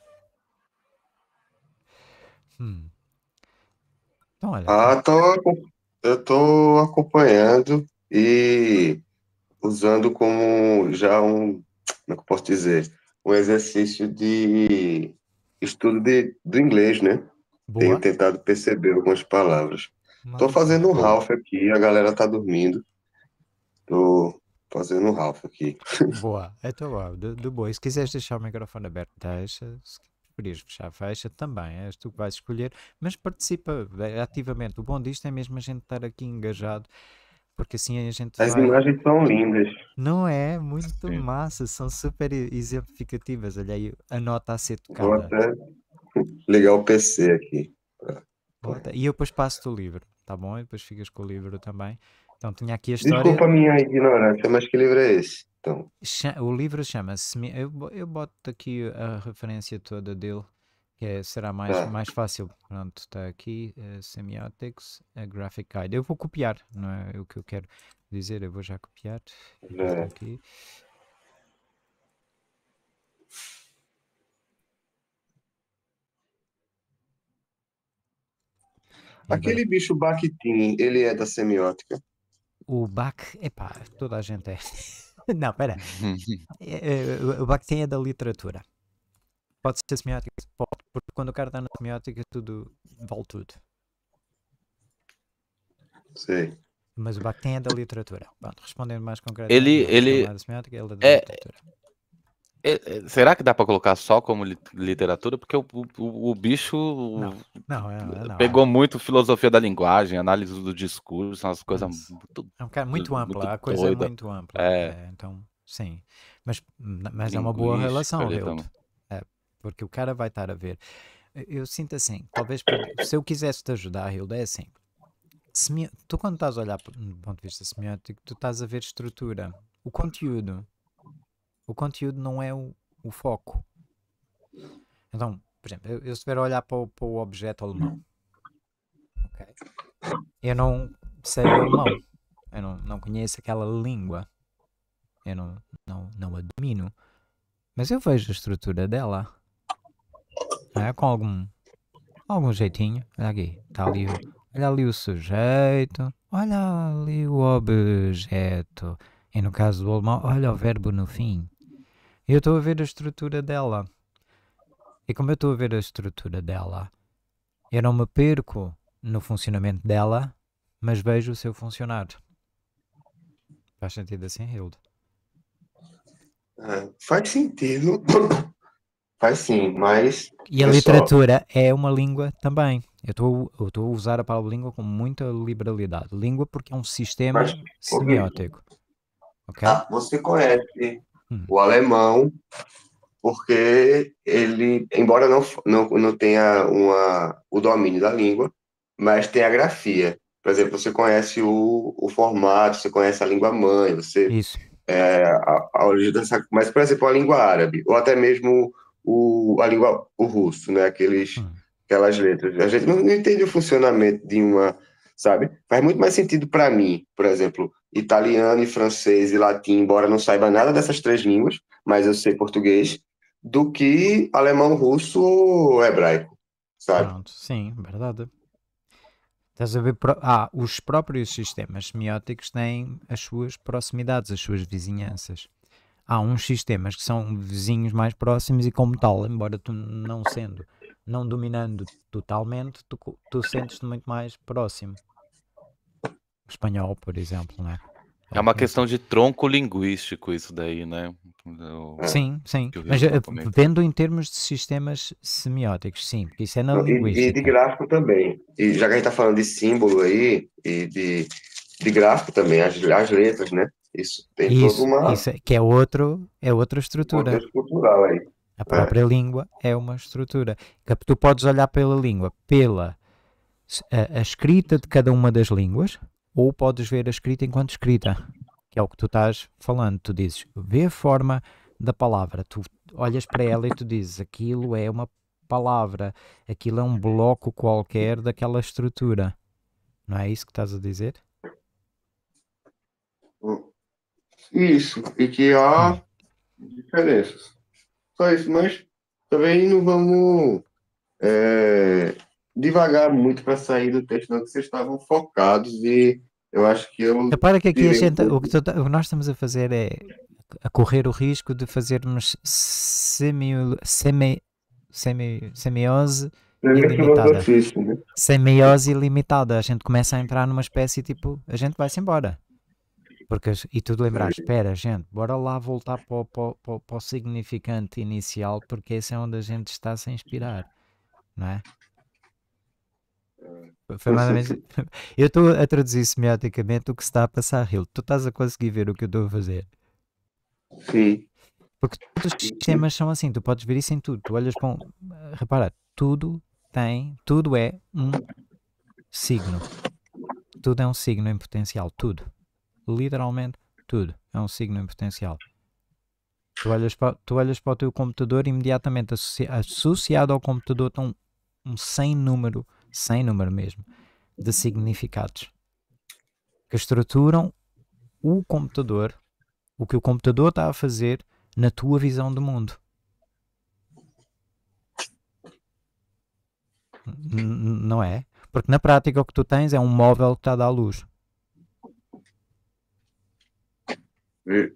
hum. Então, olha. Ah, tô, eu estou acompanhando e usando como já um, como é posso dizer, um exercício de estudo de, do inglês, né? Boa. Tenho tentado perceber algumas palavras. Estou fazendo um Ralph aqui, a galera está dormindo. Estou fazendo um Ralph aqui. Boa, então ó, de, de boa. E se quiseres deixar o microfone aberto, deixa. Se preferires fechar, fecha também. És tu que vais escolher. Mas participa é, ativamente. O bom disto é mesmo a gente estar aqui engajado porque assim a gente. As vai... imagens são lindas. Não é? Muito Sim. massa, são super exemplificativas. Olha aí, a nota a ser tocada. Vou até ligar o PC aqui. Bota. E eu depois passo-te o livro, tá bom? E depois ficas com o livro também. Então tinha aqui a história. Desculpa a minha ignorância, mas que livro é esse? Então. O livro chama-se. Eu, eu boto aqui a referência toda dele. É, será mais, é. mais fácil. Pronto, está aqui, uh, Semiotics, a Graphic Guide. Eu vou copiar, não é? é o que eu quero dizer, eu vou já copiar. É. Aqui. Aquele bicho Bakhtin, ele é da semiótica? O Bach, epá, toda a gente é. Não, pera. É, é, o Bakhtin é da literatura. Pode ser semiótica, pode porque quando o cara está na semiótica, tudo vale tudo. Sim. Mas o Bakhtin é da literatura. Bom, respondendo mais concretamente, ele, ele... semiótica, ele é da é... literatura. É- é- será que dá para colocar só como literatura? Porque o, o, o bicho não, não, é-, é, não, pegou é. muito filosofia da linguagem, análise do discurso, umas coisas muito. É um cara muito ampla, muito a coisa doida. é muito ampla. então, sim. Mas, mas é uma boa relação, Hilton porque o cara vai estar a ver. Eu sinto assim, talvez se eu quisesse te ajudar, eu é assim. Semi... Tu, quando estás a olhar do ponto de vista semiótico, tu estás a ver estrutura, o conteúdo. O conteúdo não é o, o foco. Então, por exemplo, eu, eu estiver a olhar para o, para o objeto alemão, okay? eu não sei alemão, eu não, não conheço aquela língua, eu não, não, não a domino, mas eu vejo a estrutura dela né? Com algum, algum jeitinho. Olha aqui, tá ali, olha ali o sujeito, olha ali o objeto. E no caso do alemão, olha o verbo no fim. Eu estou a ver a estrutura dela. E como eu estou a ver a estrutura dela, eu não me perco no funcionamento dela, mas vejo o seu funcionar. Faz sentido assim, Hilde? Ah, faz sentido. Faz sim, mas. E a literatura é uma língua também. Eu estou eu a usar a palavra língua com muita liberalidade. Língua porque é um sistema mas, semiótico. Okay? Ah, você conhece hum. o alemão porque ele, embora não, não, não tenha uma, o domínio da língua, mas tem a grafia. Por exemplo, você conhece o, o formato, você conhece a língua mãe, você. Isso. É, a, a Mas, por exemplo, a língua árabe, ou até mesmo o, a língua, o russo, né? Aqueles, hum. aquelas letras. A gente não, não entende o funcionamento de uma, sabe? Faz muito mais sentido para mim, por exemplo, italiano e francês e latim, embora não saiba nada dessas três línguas, mas eu sei português, do que alemão, russo ou hebraico, sabe? Pronto, sim, verdade. Estás a ver? Ah, os próprios sistemas semióticos têm as suas proximidades, as suas vizinhanças há uns sistemas que são vizinhos mais próximos e como tal, embora tu não sendo, não dominando totalmente, tu, tu sentes-te muito mais próximo. O espanhol, por exemplo, né? É uma é. questão de tronco linguístico isso daí, né? sim, sim. Mas eh, vendo em termos de sistemas semióticos, sim, porque isso é na linguística. E, de gráfico também. E já que a gente está falando de símbolo aí, e de, de gráfico também, as, as letras, né? Isso tem isso, toda uma. Isso, é, que é, outro, é outra estrutura. cultural aí. A própria é. língua é uma estrutura. Que tu podes olhar pela língua, pela a, a, escrita de cada uma das línguas, ou podes ver a escrita enquanto escrita, que é o que tu estás falando. Tu dizes, vê a forma da palavra. Tu olhas para ela e tu dizes, aquilo é uma palavra, aquilo é um bloco qualquer daquela estrutura. Não é isso que estás a dizer? Hum. Isso, e que há diferenças. Só isso, mas também não vamos é, devagar muito para sair do texto não, que vocês estavam focados e eu acho que eu. Repara que aqui gente, um... o que tu, tá, o nós estamos a fazer é a correr o risco de fazermos semi, semi, semi, semiose é ilimitada. Né? Semiose ilimitada. A gente começa a entrar numa espécie tipo, a gente vai-se embora. Porque, e tu lembrar, espera, gente, bora lá voltar para o, para, para o significante inicial, porque esse é onde a gente está a se inspirar, não é? é eu estou a traduzir semioticamente o que está a passar, Hilde. Tu estás a conseguir ver o que eu estou a fazer? Sim. Porque todos os sistemas são assim, tu podes ver isso em tudo. Tu olhas para um. Repara, tudo tem. Tudo é um signo. Tudo é um signo em potencial, tudo literalmente tudo. É um signo em potencial. Tu olhas para, tu olhas para o teu computador imediatamente associado ao computador estão um sem número, sem número mesmo, de significados que estruturam o computador, o que o computador está a fazer na tua visão do mundo. N não é? Porque na prática o que tu tens é um móvel que está a dar luz.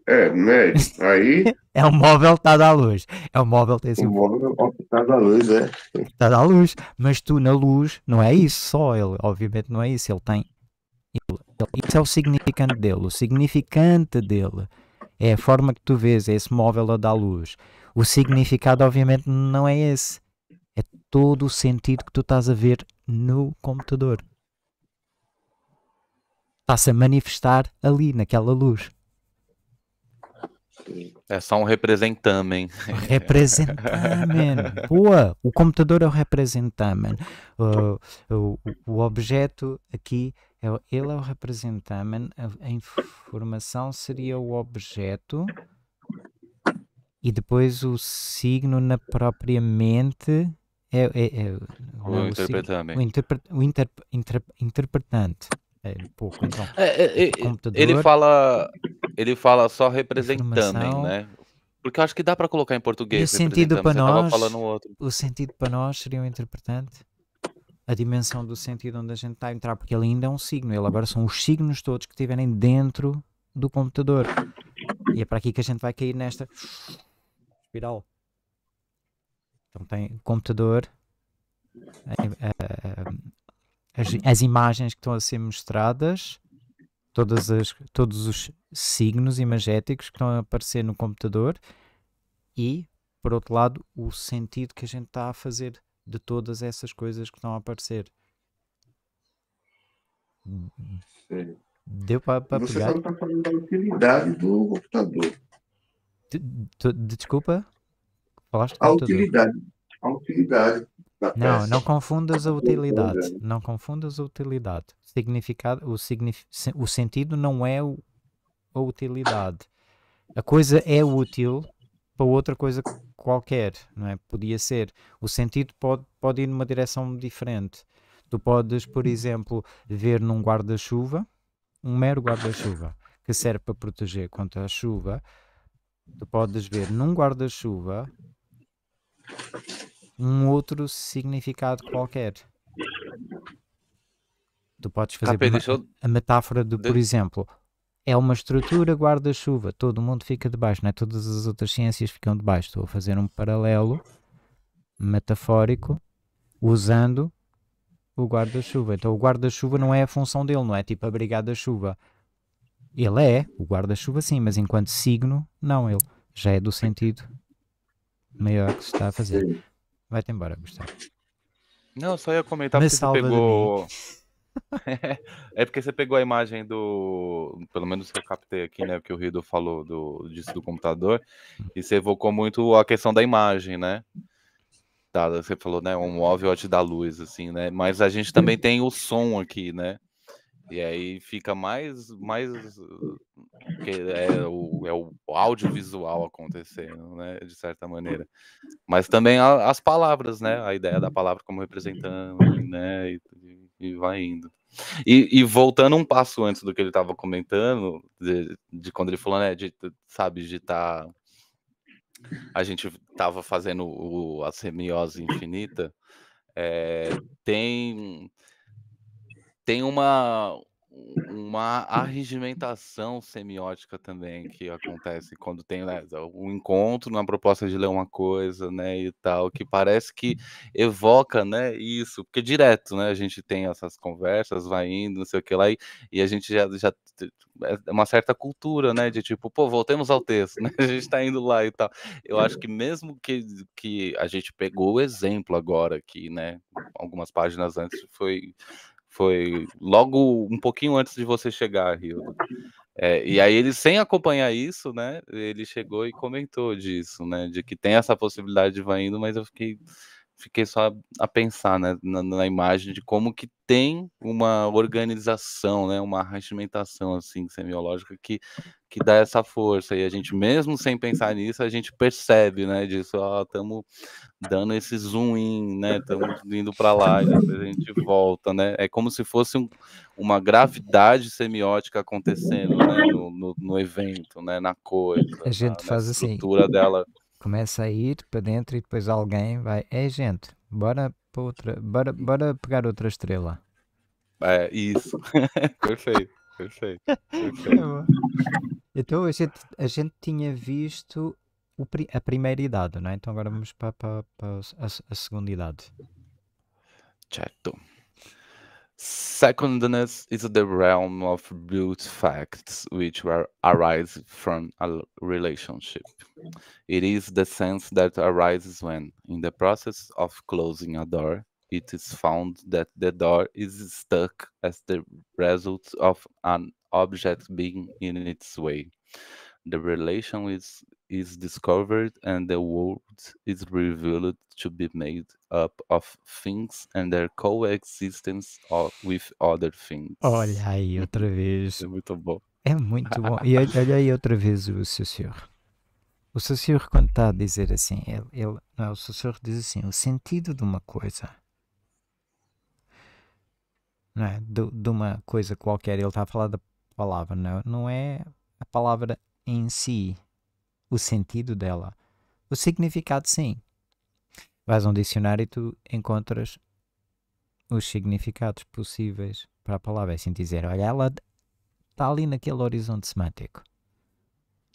É, né? Aí. é o móvel está da luz. É o assim. móvel tem assim. O móvel tá da luz, é. Tá da luz. Mas tu na luz não é isso só. Ele, obviamente, não é isso. Ele tem. isso é o significante dele. O significante dele é a forma que tu vês, é esse móvel a dar luz. O significado, obviamente, não é esse. É todo o sentido que tu estás a ver no computador. Está-se a manifestar ali, naquela luz. É só um representamen. Representamen. Boa! O computador é o representamen. O, uh, o, o objeto aqui, é, ele é o representamen. A, a informação seria o objeto e depois o signo na própria é, é, é o, o, interpre, o inter, inter, interpretante. É, pouco, então, é, é, é, ele fala ele fala só representando, né? Porque eu acho que dá para colocar em português. E o sentido para nós, o sentido para nós seria o um interpretante a dimensão do sentido onde a gente está a entrar, porque ele ainda é um signo, ele agora são os signos todos que estiverem dentro do computador. E é para aqui que a gente vai cair nesta espiral. Então tem computador, a, a, a, as, as, imagens que estão a ser mostradas, todas as, todos os signos imagéticos que estão a aparecer no computador e, por outro lado, o sentido que a gente está a fazer de todas essas coisas que estão a aparecer. Sim. Deu para pegar? Você está falando da utilidade do computador. De, de, desculpa? Falaste a computador. utilidade. A utilidade não, não confundas a utilidade. Não confundas a utilidade. Significado, o, signif o sentido não é o, a utilidade. A coisa é útil para outra coisa qualquer, não é? Podia ser. O sentido pode, pode ir numa direção diferente. Tu podes, por uhum. exemplo, ver num guarda-chuva, um mero guarda-chuva, que serve para proteger contra a chuva. Tu podes ver num guarda-chuva um outro significado qualquer. Tu podes fazer Capê, a metáfora de, por exemplo, é uma estrutura guarda-chuva, todo mundo fica debaixo, não é? Todas as outras ciências ficam debaixo. Estou a fazer um paralelo metafórico usando o guarda-chuva. Então o guarda-chuva não é a função dele, não é tipo abrigar da chuva. Ele é o guarda-chuva sim, mas enquanto signo, não, ele já é do sentido maior que se está a fazer. Vai-te embora, Gustavo. Não, só ia comentar Me porque você pegou. É, é porque você pegou a imagem do. Pelo menos que eu captei aqui, né? Que o Rido falou do, disso do computador. E você evocou muito a questão da imagem, né? Tá, você falou, né? Um óbvio te dá luz, assim, né? Mas a gente também tem o som aqui, né? E aí fica mais. mais que é, o, é o audiovisual acontecendo, né? De certa maneira. Mas também as palavras, né? A ideia da palavra como representante, né? E, e vai indo. E, e, voltando um passo antes do que ele estava comentando, de, de, quando ele falou, né? De, sabe, de estar. Tá... A gente estava fazendo o, a semiose infinita. É, tem tem uma uma arregimentação semiótica também que acontece quando tem né, um encontro na proposta de ler uma coisa, né, e tal, que parece que evoca, né, isso, porque direto, né, a gente tem essas conversas, vai indo, não sei o que lá, e, e a gente já, já é uma certa cultura, né, de tipo, pô, voltemos ao texto, né, a gente tá indo lá e tal. Eu acho que mesmo que, que a gente pegou o exemplo agora aqui, né, algumas páginas antes foi foi logo um pouquinho antes de você chegar, Rio. É, e aí ele, sem acompanhar isso, né, ele chegou e comentou disso, né, de que tem essa possibilidade de vai indo, mas eu fiquei fiquei só a pensar né, na, na, imagem de como que tem uma organização, né, uma arrastamentação assim semiológica que, que dá essa força e a gente mesmo sem pensar nisso a gente percebe, né, disso, estamos dando esse zoom in, né, estamos indo para lá e a gente volta, né, é como se fosse um, uma gravidade semiótica acontecendo, né, no, no, no evento, né, na coisa, a gente na, faz na assim. estrutura dela começa a ir para dentro e depois alguém vai, é gente, bora para outra, bora, bora pegar outra estrela. É, isso. perfeito, perfeito. perfeito. É então a gente, a gente tinha visto o, a primeira idade, não é? Então agora vamos para, para, para a, a segunda idade. Certo. Secondness is the realm of brute facts which were, arise from a relationship. It is the sense that arises when, in the process of closing a door, it is found that the door is stuck as the result of an object being in its way. The relation is is discovered and the world is revealed to be made up of things and their coexistence of, with other things. Olha aí, outra vez. É muito bom. É muito bom. E olha aí outra vez o Saussure. O Saussure, quando está a dizer assim, ele, ele, não, é, o Saussure diz assim, o sentido de uma coisa, não é? de, de uma coisa qualquer, ele está a falar da palavra, não, é, não é a palavra em si, o sentido dela. O significado, sim. Vais a um dicionário e tu encontras os significados possíveis para a palavra. É assim dizer, olha, ela está ali naquele horizonte semântico.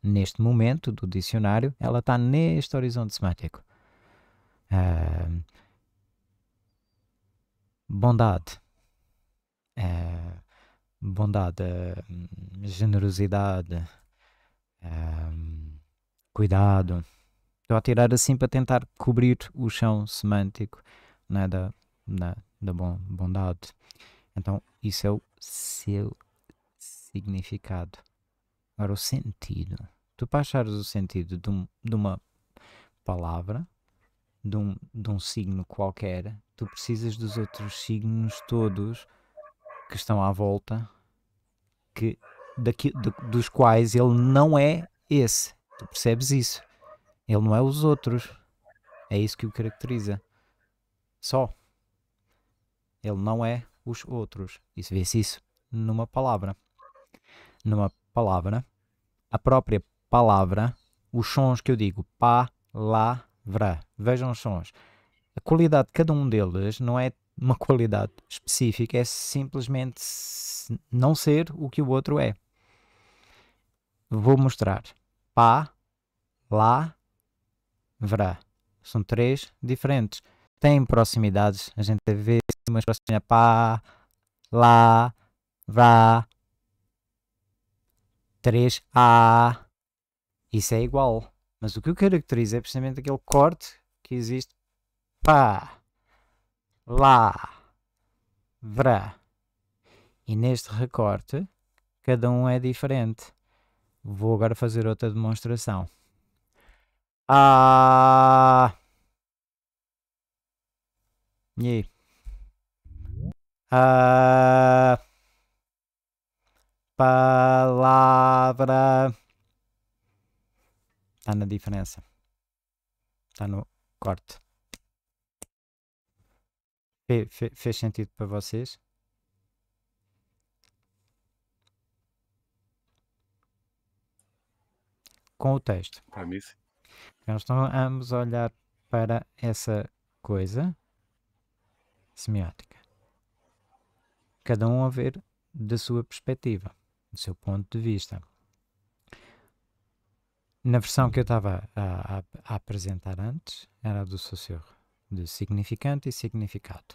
Neste momento do dicionário, ela está neste horizonte semântico. Uh, bondade. Uh, bondade. Uh, generosidade. Uh, Cuidado. Estou a tirar assim para tentar cobrir o chão semântico né, da, da, da bondade. Então, isso é o seu significado. Agora, o sentido. Tu para achares o sentido de, um, de uma palavra, de um, de um signo qualquer, tu precisas dos outros signos todos que estão à volta, que daqui, de, dos quais ele não é esse. Tu percebes isso. Ele não é os outros. É isso que o caracteriza. Só. Ele não é os outros. E se vê isso numa palavra. Numa palavra, a própria palavra, os sons que eu digo, palavra. Vejam os sons. A qualidade de cada um deles não é uma qualidade específica, é simplesmente não ser o que o outro é. Vou mostrar pa, la, vra. São três diferentes. Tem proximidades. A gente vê uma expressão é Pa, la, vra. Três a. Isso é igual. Mas o que o caracteriza é precisamente aquele corte que existe. Pa, lá, vrá. E neste recorte, cada um é diferente. Vou agora fazer outra demonstração. Ah. E ah, palavra está na diferença, está no corte. Fe, fe, fez sentido para vocês? com o texto. Para mim, sim. Eles então, estão ambos a olhar para essa coisa semiótica. Cada um a ver da sua perspectiva, do seu ponto de vista. Na versão que eu estava a, a, a apresentar antes, era do Saussure, de significante e significado.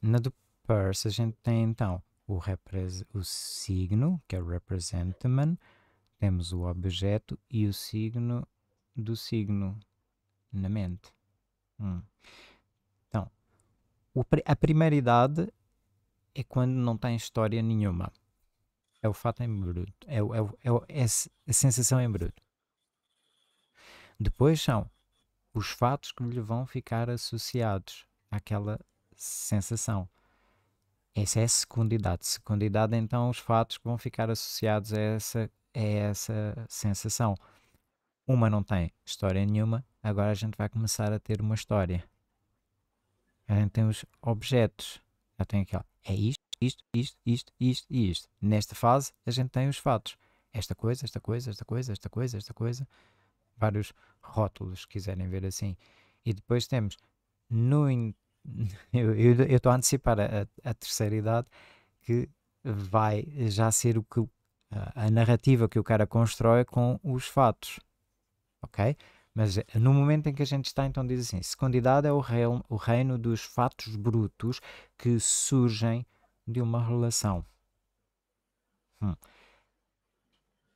Na do Peirce, a gente tem então o, o signo, que é o representment, temos o objeto e o signo do signo na mente. Hum. Então, a primeira idade é quando não tem história nenhuma. É o fato em bruto. É, é, é, é a sensação em bruto. Depois são os fatos que lhe vão ficar associados àquela sensação. Essa é a secundidade. Secundidade, então, os fatos que vão ficar associados a essa é essa sensação. Uma não tem história nenhuma, agora a gente vai começar a ter uma história. A gente tem os objetos. Eu tenho aqui, ó, é isto, isto, isto, isto, isto e isto. Nesta fase, a gente tem os fatos. Esta coisa, esta coisa, esta coisa, esta coisa, esta coisa. Vários rótulos, se quiserem ver assim. E depois temos, no in... eu estou a antecipar a, a terceira idade, que vai já ser o que a narrativa que o cara constrói com os fatos. Ok? Mas eh, no momento em que a gente está, então diz assim: secundidade é o reino, o reino dos fatos brutos que surgem de uma relação. Hum.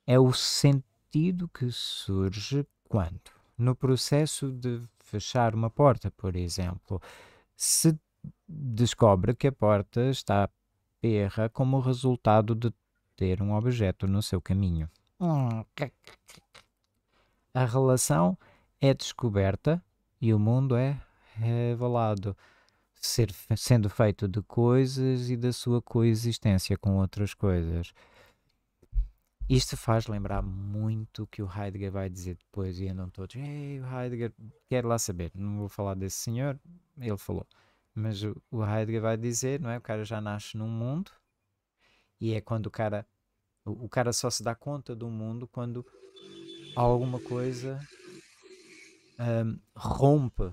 É o sentido que surge quando? No processo de fechar uma porta, por exemplo, se descobre que a porta está perra como resultado de ter um objeto no seu caminho. Hum, A relação é descoberta e o mundo é revelado, ser, sendo feito de coisas e da sua coexistência com outras coisas. Isto faz lembrar muito o que o Heidegger vai dizer depois, e andam todos, ei, o Heidegger, quero lá saber, não vou falar desse senhor, ele falou. Mas o, o Heidegger vai dizer, não é? O cara já nasce num mundo, e é quando o cara. O, o cara só se dá conta do mundo quando alguma coisa um, rompe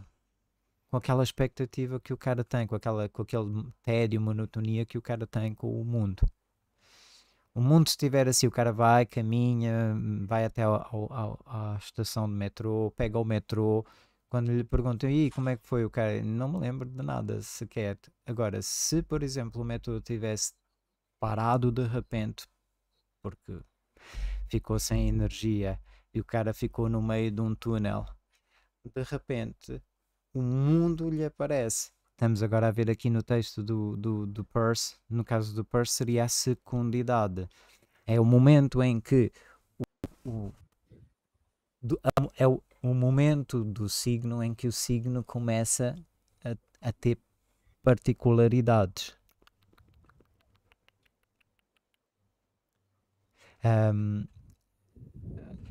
com aquela expectativa que o cara tem, com, aquela, com aquele tédio, monotonia que o cara tem com o mundo. O mundo, se estiver assim, o cara vai, caminha, vai até a estação de metrô, pega o metrô. Quando lhe perguntam, e como é que foi o cara? Não me lembro de nada sequer. Agora, se, por exemplo, o metrô tivesse parado de repente, porque ficou sem energia e o cara ficou no meio de um túnel. De repente, o mundo lhe aparece. Estamos agora a ver aqui no texto do, do, do Peirce, no caso do Peirce seria a secundidade. É o momento em que o, o do, é o, o, momento do signo em que o signo começa a, a ter particularidades. Um,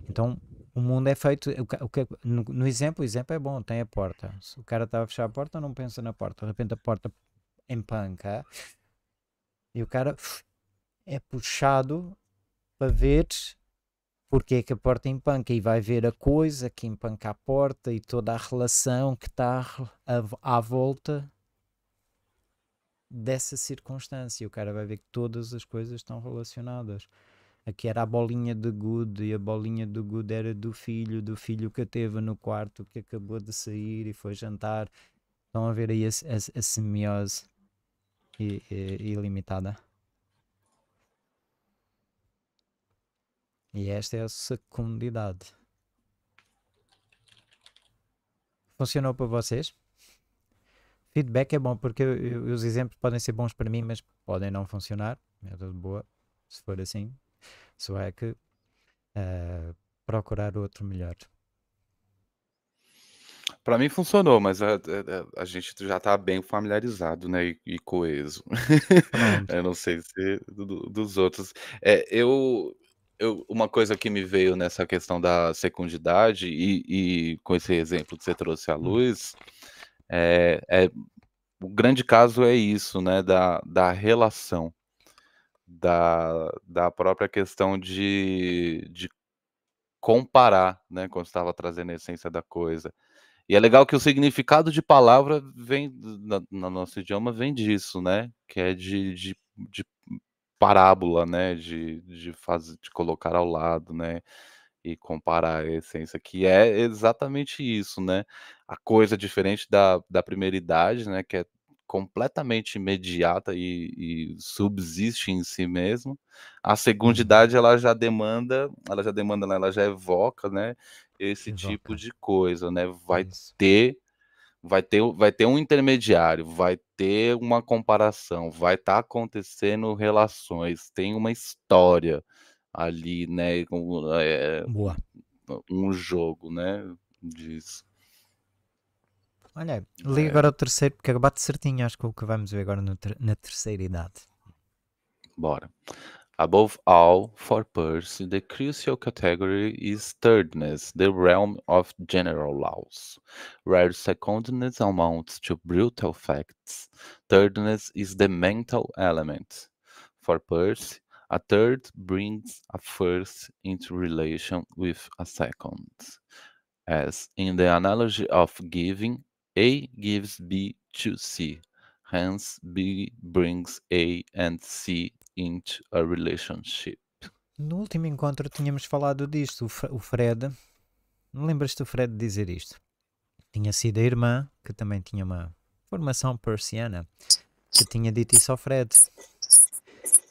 então, o mundo é feito. O, que, é, no, no, exemplo, o exemplo é bom, tem a porta. Se o cara estava a fechar a porta, não pensa na porta. De repente a porta empanca e o cara é puxado para ver porque é que a porta empanca e vai ver a coisa que empanca a porta e toda a relação que está à, à volta dessa circunstância. O cara vai ver que todas as coisas estão relacionadas. Aqui era a bolinha de Good e a bolinha do Good era do filho, do filho que teve no quarto, que acabou de sair e foi jantar. Estão a ver aí a, a, a semiose ilimitada. E esta é a secundidade. Funcionou para vocês? Feedback é bom porque eu, eu, os exemplos podem ser bons para mim, mas podem não funcionar. É tudo boa, se for assim. Só é que uh, procurar outro melhor. Para mim funcionou, mas a, a, a gente já está bem familiarizado, né? E, e coeso. eu não sei se do, dos outros. É, eu, eu, uma coisa que me veio nessa questão da secundidade e, e com esse exemplo que você trouxe à hum. luz, é, é, o grande caso é isso, né? Da, da relação da, da própria questão de, de comparar, né, quando estava trazendo a essência da coisa. E é legal que o significado de palavra vem, na, no nosso idioma, vem disso, né, que é de, de, de parábola, né, de, de, fazer, de colocar ao lado, né, e comparar a essência, que é exatamente isso, né, a coisa diferente da, da primeira idade, né, que é completamente imediata e, e, subsiste em si mesmo. A segunda uhum. idade ela já demanda, ela já demanda, né, ela já evoca, né, esse tipo evoca. tipo de coisa, né? Vai Isso. ter vai ter vai ter um intermediário, vai ter uma comparação, vai estar tá acontecendo relações, tem uma história ali, né, um, é, um jogo, né, disso. Olha, liga é. agora o terceiro, porque é bate certinho, acho que o que vamos ver agora ter na terceira idade. Bora. Above all, for Percy, the crucial category is thirdness, the realm of general laws, where secondness amounts to brutal facts. Thirdness is the mental element. For Percy, a third brings a first into relation with a second, as in the analogy of giving a gives B to C. Hence, B brings A and C into a relationship. No último encontro tínhamos falado disto. O Fred. Lembras-te do Fred dizer isto? Tinha sido a irmã, que também tinha uma formação persiana, que tinha dito isso ao Fred.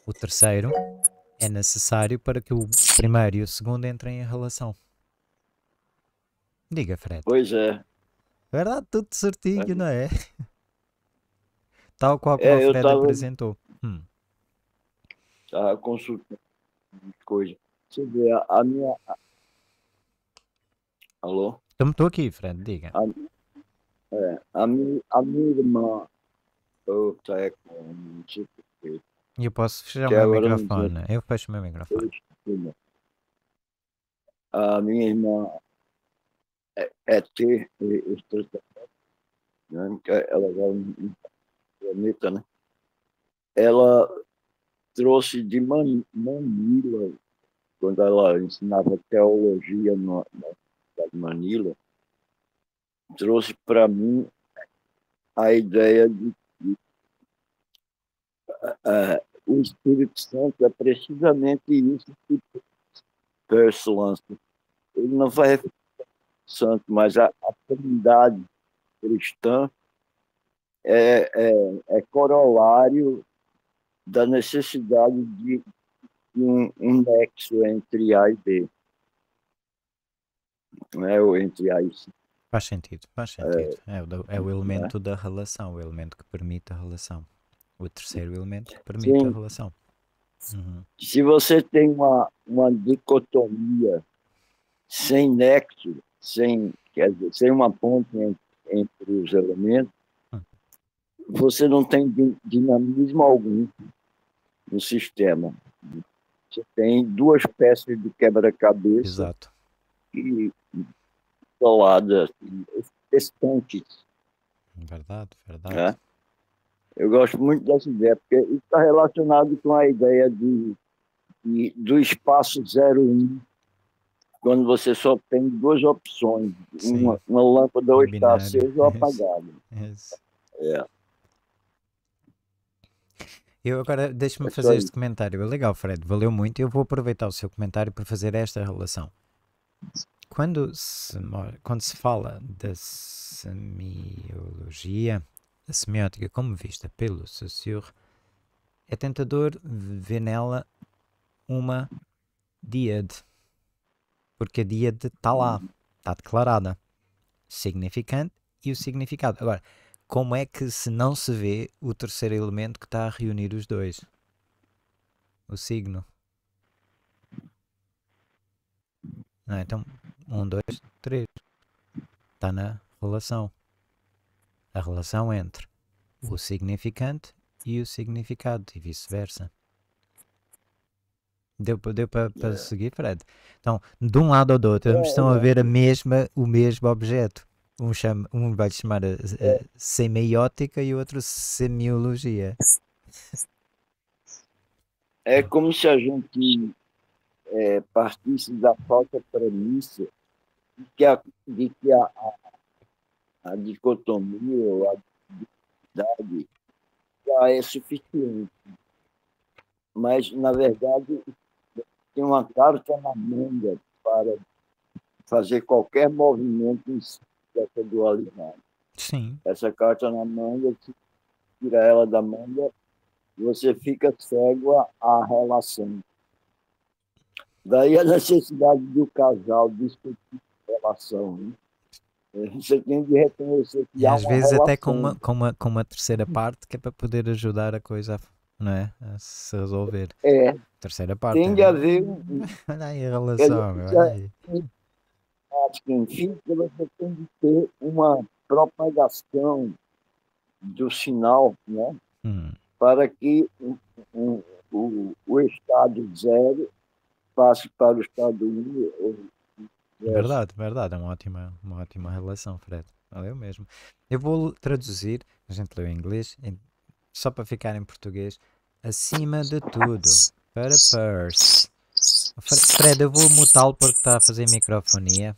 O terceiro é necessário para que o primeiro e o segundo entrem em relação. Diga, Fred. Pois é. Verdade, tudo certinho, é. não é? Tal qual é, o Fred tava... apresentou. Hum. consulta consultando coisa. Você vê, a, a minha. Alô? Estou aqui, Fred, diga. A, é, a, minha, a minha irmã. Eu tá com tipo Eu posso fechar que o meu microfone. Eu fecho o meu microfone. Né? A minha irmã é, é ter este né? ela é um planeta, né? Ela trouxe de Man Manila, quando ela ensinava teologia na, na Manila, trouxe para mim a ideia de que uh, o Espírito Santo é precisamente isso que lança. Ele não vai santo, mas a, a comunidade cristã é, é, é, corolário da necessidade de, um, um nexo entre A e B. Né? Ou entre A e C. Faz sentido, faz sentido. É, é, é o né? elemento da relação, o elemento que permite a relação. O terceiro elemento que permite Sim. a relação. Uhum. Se você tem uma, uma dicotomia sem nexo, sem, dizer, sem uma ponte entre, entre os elementos, ah. você não tem dinamismo algum no sistema. Você tem duas peças de quebra-cabeça. Exato. E isoladas, estantes. Verdade, verdade. É? Eu gosto muito dessa ideia, porque está relacionado com a ideia de, de do espaço zero quando você só tem duas opções, uma, uma lâmpada ou está acesa ou apagada. É. Eu agora deixe me é fazer este comentário. É legal, Fred, valeu muito. Eu vou aproveitar o seu comentário para fazer esta relação. Quando se, quando se fala da semiologia, a semiótica como vista pelo Saussure, é tentador ver nela uma diade porque a dia está lá, está hum. declarada. Significante e o significado. Agora, como é que se não se vê o terceiro elemento que está a reunir os dois? O signo. Não, ah, então, um, dois, três. Está na relação. A relação entre o significante e o significado, e vice-versa. Deu, deu para yeah. seguir, Fred? Então, de um lado ou do outro, yeah, estão yeah. a ver a mesma, o mesmo objeto. Um, chama, um vai chamar a, a é. semiótica e o outro semiologia. É como se a gente é, partisse da falsa premissa de que a, de que a, a, a dicotomia ou a dificuldade já é suficiente. Mas, na verdade, o tem uma carta na manga para fazer qualquer movimento em dessa dualidade. Sim. Essa carta na manga, se tira ela da manga, você fica cego à relação. Daí a necessidade do casal discutir a relação. Né? É, você tem de reconhecer que e há às vezes relação. até com uma, com, uma, com uma terceira parte que é para poder ajudar a coisa a né? A se resolver. É. Terceira parte. Tem é de né? haver. olha aí a relação. Dizer, Acho que, enfim, você tem de ter uma propagação do sinal, né? Hum. Para que um, o, o estado zero passe para o estado Um, Verdade, verdade, é uma ótima, uma ótima relação, Fred. Valeu mesmo. Eu vou traduzir, a gente leu em inglês, só para ficar em português, acima de tudo, para Perth. Fred, eu vou mutá-lo porque está a fazer microfonia.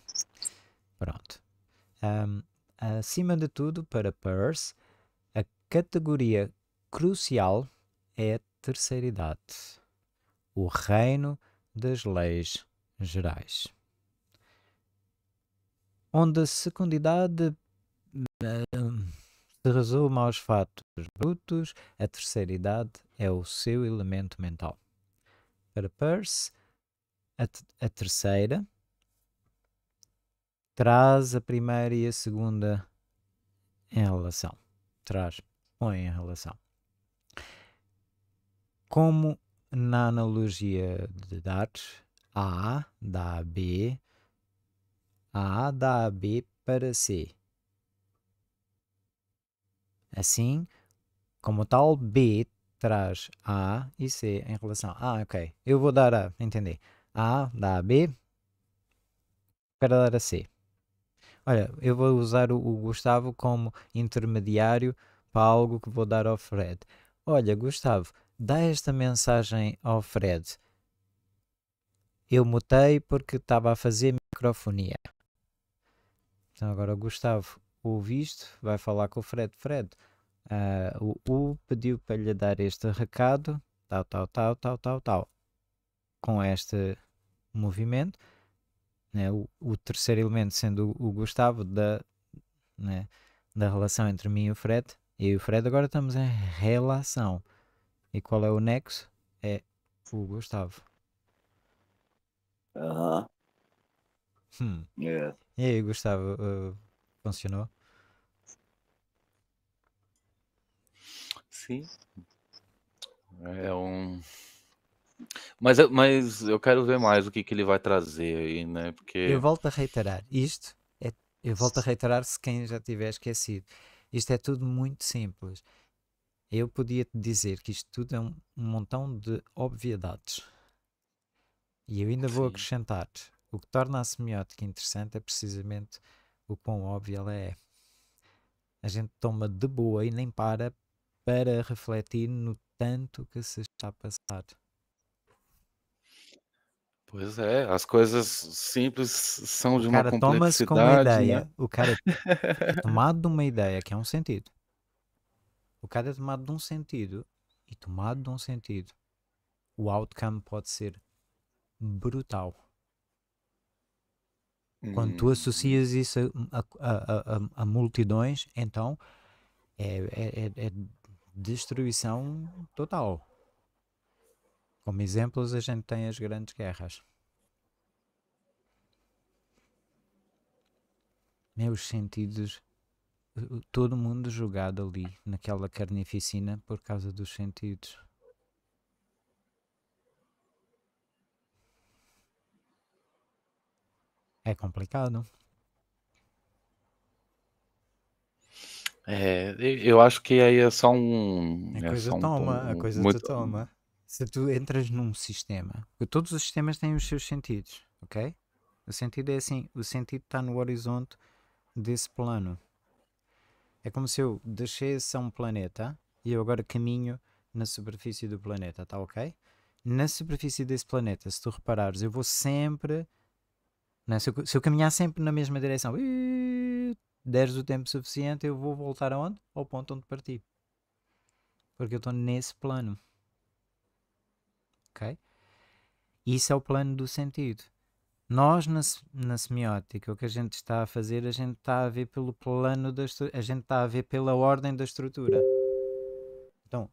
Pronto. Um, acima de tudo, para Perth, a categoria crucial é a terceira idade. O reino das leis gerais. Onde a secundidade... Uh, se resume aos fatos brutos, a terceira idade é o seu elemento mental. Para Peirce, a, a terceira traz a primeira e a segunda em relação. Traz, põe em relação. Como na analogia de dados, A dá a B, A dá a B para C. Assim, como tal, B traz A e C em relação a. Ah, ok. Eu vou dar A, entendi. A dá a B para dar a C. Olha, eu vou usar o, Gustavo como intermediário para algo que vou dar ao Fred. Olha, Gustavo, dá esta mensagem ao Fred. Eu mutei porque estava a fazer microfonia. Então agora Gustavo o vai falar com o Fred. Fred, uh, o U pediu para lhe dar este recado, tal, tal, tal, tal, tal, tal. Com este movimento, né, o, o terceiro elemento sendo o, o Gustavo da, né, da relação entre mim e o Fred. Eu e o Fred agora estamos em relação. E qual é o nexo? É o Gustavo. Aham. Uh -huh. Hum. Yeah. É. E aí, Gustavo, uh, funcionou? sim. É um. Mas, eu- mas eu quero ver mais o que, que ele vai trazer aí, né? Eu volto a reiterar, isto é, eu volto a reiterar se quem já tiver esquecido. Isto é tudo muito simples. Eu podia te dizer que isto tudo é um, um montão de obviedades. E eu ainda vou acrescentar. O que torna a semiótica interessante é precisamente o quão óbvia ela é. A gente toma de boa e nem para para refletir no tanto que se está a passar. Pois é, as coisas simples são de uma complexidade. O cara toma-se com uma né? ideia, né? o cara é tomado de uma ideia que é um sentido. O cara é tomado de um sentido e tomado de um sentido. O outcome pode ser brutal. Hum. Quando tu associas hum. isso a, a, a, a multidões, então é, é, é, destruição total. Como exemplos, a gente tem as grandes guerras. Meus sentidos, eh, eh, todo mundo jogado ali, naquela carnificina, por causa dos sentidos. É complicado. É, eu acho que aí é só um. A é coisa é toma, a coisa muito... toma. Se tu entras num sistema, todos os sistemas têm os seus sentidos, ok? O sentido é assim, o sentido está no horizonte desse plano. É como se eu deixasse a um planeta e eu agora caminho na superfície do planeta, tá ok? Na superfície desse planeta, se tu reparares, eu vou sempre. Né? Se, eu, se eu caminhar sempre na mesma direção, deres o tempo suficiente, eu vou voltar aonde? Ao ponto onde parti. Porque eu estou nesse plano. Ok? Isso é o plano do sentido. Nós, na, na semiótica, o que a gente está a fazer, a gente está a ver pelo plano da a gente está a ver pela ordem da estrutura. Então,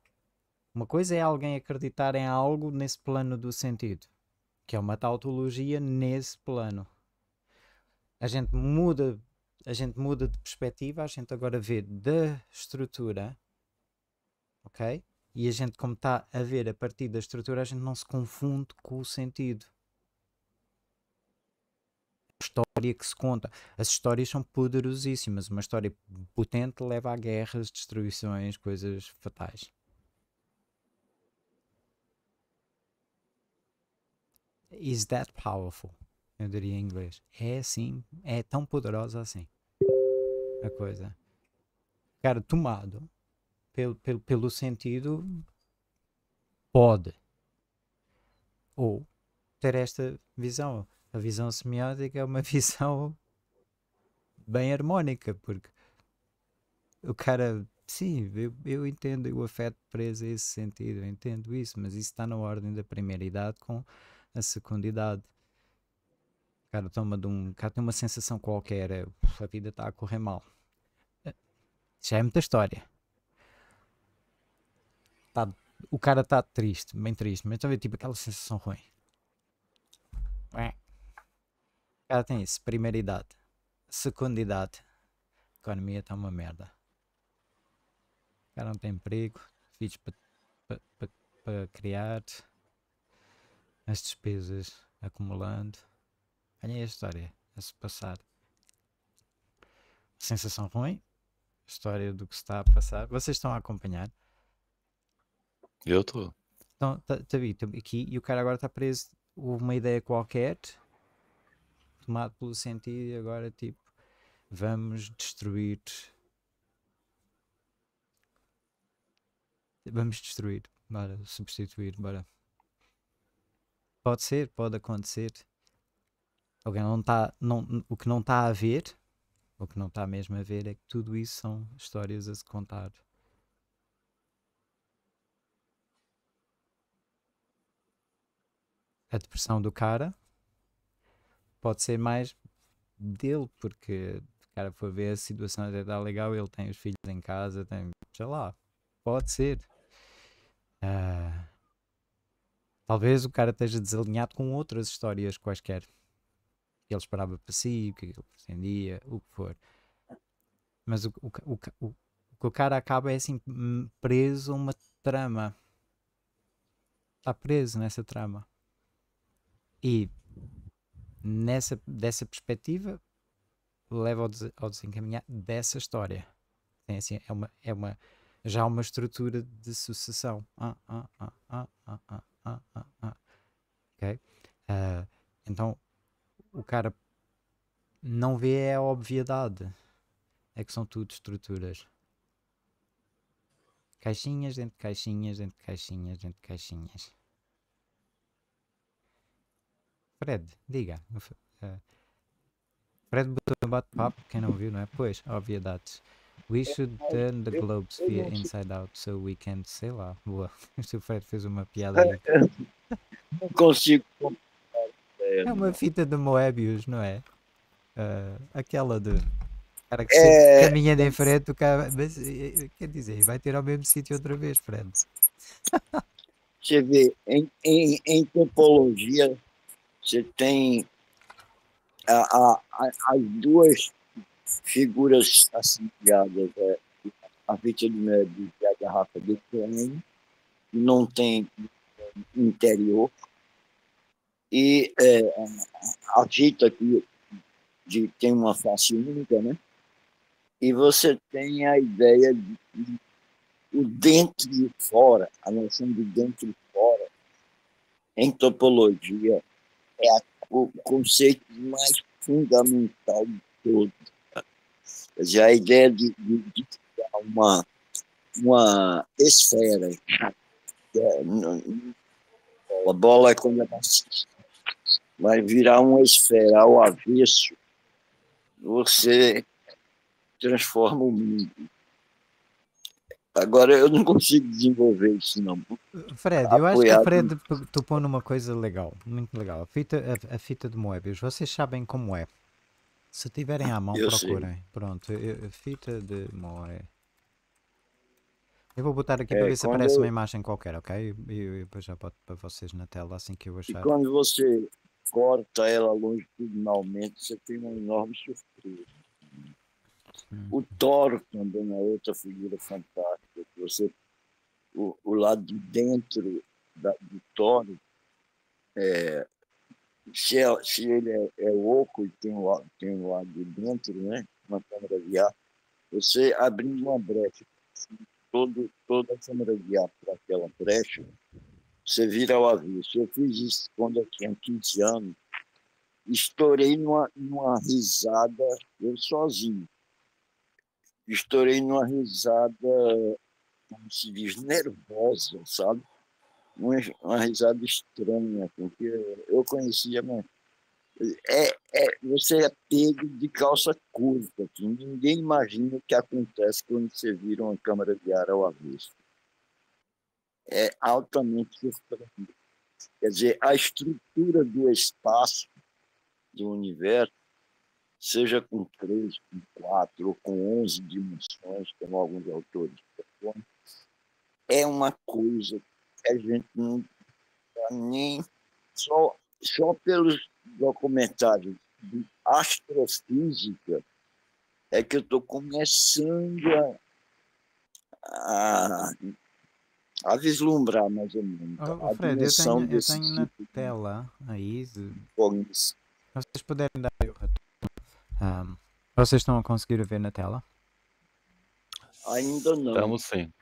uma coisa é alguém acreditar em algo nesse plano do sentido, que é uma tautologia nesse plano. A gente muda a gente muda de perspectiva, a gente agora vê da estrutura, ok? E a gente, como está a ver a partir da estrutura, a gente não se confunde com o sentido. A história que se conta. As histórias são poderosíssimas. Uma história potente leva a guerras, destruições, coisas fatais. Is that powerful? Eu diria em inglês. É assim, é tão poderosa assim a coisa. Cara, tomado pelo, pelo, pelo sentido pode. Ou ter esta visão. A visão semiótica é uma visão bem harmónica, porque o cara, sim, eu, eu entendo o afeto preso a esse sentido, eu entendo isso, mas isso está na ordem da primeira idade com a segunda idade. O cara toma de um. O cara tem uma sensação qualquer, é, a vida está a correr mal já é muita história. Tá, o cara está triste, bem triste, mas também tipo aquela sensação ruim. O cara tem isso, primeira idade, segunda idade, a economia está uma merda. O cara não tem emprego, filhos para criar, as despesas acumulando. Olha a história a se passar. Sensação ruim, história do que se está a passar. Vocês estão a acompanhar? Eu estou. Então, tá, tá, aqui e o cara agora está preso. Houve uma ideia qualquer, tomado pelo sentido, e agora tipo, vamos destruir. Vamos destruir, bora substituir, bora. Pode ser, pode acontecer. Alguém não está. Não, o que não está a ver o que não está mesmo a ver é que tudo isso são histórias a se contar. A depressão do cara pode ser mais dele, porque o cara for ver a situação até está legal, ele tem os filhos em casa, tem, sei lá, pode ser. Uh, talvez o cara esteja desalinhado com outras histórias quaisquer que ele esperava para si, o é que ele pretendia, o que for. Mas o, o, o, o, que o cara acaba é assim, hum, preso a uma trama. Está preso nessa trama. E nessa, dessa perspectiva leva ao, des, ao desencaminhar dessa história. Tem assim, é uma, é uma já uma estrutura de sucessão. Ah, ah, ah, ah, ah, ah, ah, ah. ah. Ok? Uh, então, o cara não vê é a obviedade. É que são tudo estruturas. Caixinhas dentro de caixinhas, dentro de caixinhas, dentro de caixinhas. Fred, diga. Eh, Fred botou um bate-papo, quem não viu, não é? Pois, obviedades. We should turn the globe sphere inside out so we can, sei lá, boa. o Fred fez uma piada Não consigo é uma fita de Moebius, não é? Uh, aquela de cara que é... de em é frente, o cara, mas eh, eh, quer dizer, vai ter ao mesmo sítio outra vez, Fred. Você vê, em, em, em topologia, você tem a, a, a, as duas figuras assim, é, a fita do Moebius e a garrafa de creme, não tem interior, e é, a tinta aqui de, tem é uma face única, né? E você tem a ideia de, de o dentro e o fora, a noção de dentro e fora, em topologia, é a, o conceito mais fundamental de todos. Quer dizer, a ideia de, de, de criar uma, uma esfera. É, a bola é quando ela se vai virar uma esfera ao avesso, você transforma o mundo. Agora eu não consigo desenvolver isso não. Fred, eu acho que Fred tu topou numa coisa legal, muito legal. A fita, a, a, fita de Moebius, vocês sabem como é. Se tiverem à mão, eu procurem. Sei. Pronto, eu, fita de Moebius. Eu vou botar aqui é, para ver se aparece eu... uma imagem qualquer, ok? E depois já boto para vocês na tela assim que eu achar. E quando você corta ela longitudinalmente, você tem uma enorme surpresa. O toro também é outra figura fantástica. Você, o, o lado de dentro da, do toro, é, se, é, se, ele é, é, oco e tem o, tem o lado de dentro, né, uma câmera de ar, você abrindo uma brecha, todo, toda a câmera de ar para aquela brecha, você vira ao avesso. Eu fiz isso quando eu tinha 15 anos. Estourei numa, numa risada, eu sozinho. Estourei numa risada, como se diz, nervosa, sabe? Uma, uma risada estranha, porque eu conhecia, mas né? é, é, você é pego de calça curta. Assim. Ninguém imagina o que acontece quando você vira uma câmara de ar ao avesso é altamente surpreendente. Quer dizer, a estrutura do espaço, do universo, seja com três, com quatro ou com onze dimensões, como alguns autores propõem, é uma coisa que a gente não tá nem só, só pelos documentários de astrofísica é que eu estou começando a, a a vislumbrar mais ou menos. Ô, a Fred, eu tenho, eu tenho na tipo tela aí. De... vocês puderem dar o retorno. Ah, vocês estão a conseguir ver na tela? Ainda não. Estamos sim.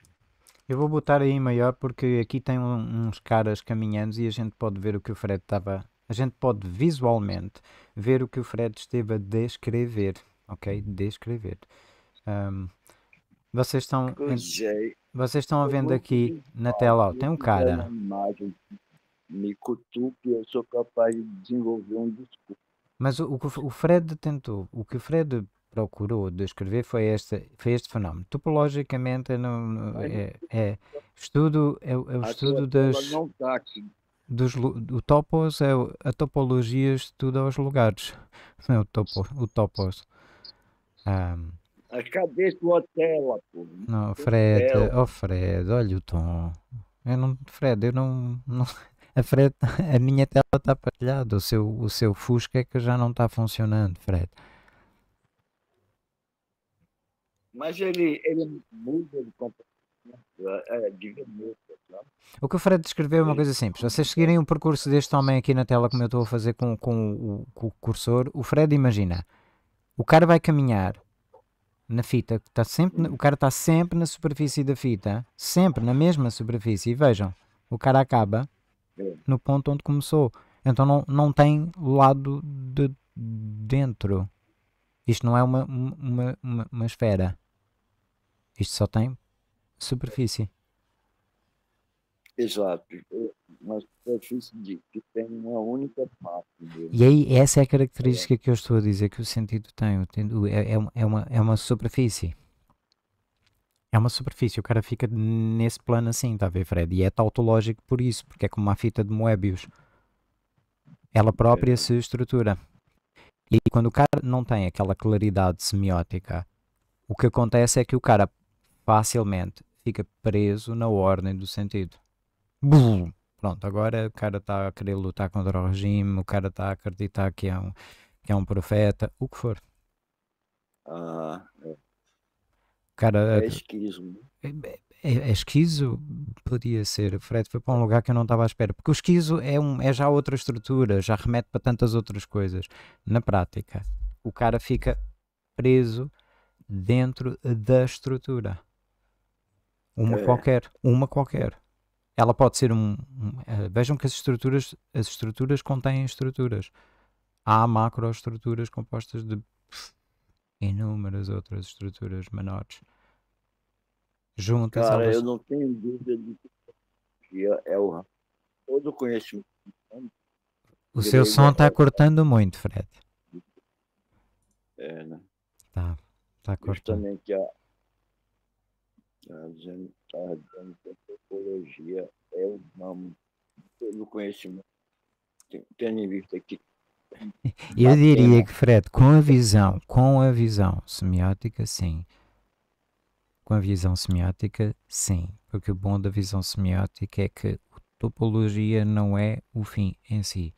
Eu vou botar aí maior porque aqui tem um, uns caras caminhando e a gente pode ver o que o Fred estava. A gente pode visualmente ver o que o Fred esteve a descrever. Ok? Descrever. Um, ah, vocês estão. Vocês estão vendo aqui na tela, ó, tem um cara. Me cutuque, eu sou capaz de desenvolver um discurso. Mas o, o que o Fred tentou, o que o Fred procurou descrever foi este, foi este fenómeno. Topologicamente, não é, é, estudo, é, é o estudo das. Tá dos, o topos é a topologia estuda os lugares. É o, topo, o topos. Um, ah, ah, cadê tua tela, pô? Não, Fred, ó oh Fred, olha o tom. Eu não, Fred, eu não, não a, Fred, a minha tela está partilhada, o seu, o seu Fusca é que já não está funcionando, Fred. Mas ele, ele muda de comportamento, é, é, tá? O que o Fred descreveu é uma coisa simples. Vocês seguirem o percurso deste homem aqui na tela, como eu estou a fazer com, com, o, com o cursor, o Fred imagina, o cara vai caminhar na fita. Tá sempre, o cara está sempre na superfície da fita, sempre na mesma superfície. E vejam, o cara acaba é. no ponto onde começou. Então não, não tem lado de dentro. Isto não é uma, uma, uma, uma esfera. Isto só tem superfície. Exato uma superfície é de, que tem uma única parte. Mesmo. E aí, essa é a característica é. que eu estou a dizer que o sentido tem. É, é, é, uma, é uma superfície. É uma superfície, o cara fica nesse plano assim, está a ver, Fred? E é tautológico por isso, porque é como uma fita de Moebius. Ela própria é. se estrutura. E quando o cara não tem aquela claridade semiótica, o que acontece é que o cara facilmente fica preso na ordem do sentido. Bum! Pronto, agora o cara está a querer lutar contra o regime, o cara está a acreditar que é um, que é um profeta, o que for. Ah, é. Cara, é eh, esquizo. É, é, é esquizo? Podia ser. O Fred foi para um lugar que eu não estava à espera. Porque o esquizo é, um, é já outra estrutura, já remete para tantas outras coisas. Na prática, o cara fica preso dentro da estrutura. Uma é. qualquer. Uma qualquer ela pode ser um, um eh, vejam que as estruturas as estruturas contêm estruturas há macroestruturas compostas de inúmeras outras estruturas menores juntas cara elas... eu não tenho dúvida de que é, é o todo o conhecimento o seu som está cortando muito Fred é né tá tá cortando justamente a, filosofia é o ramo do conhecimento. Tendo em vista que. Eu diria que, Fred, com a visão, com a visão semiótica, sim. Com a visão semiótica, sim. Porque o bom da visão semiótica é que a topologia não é o fim em si.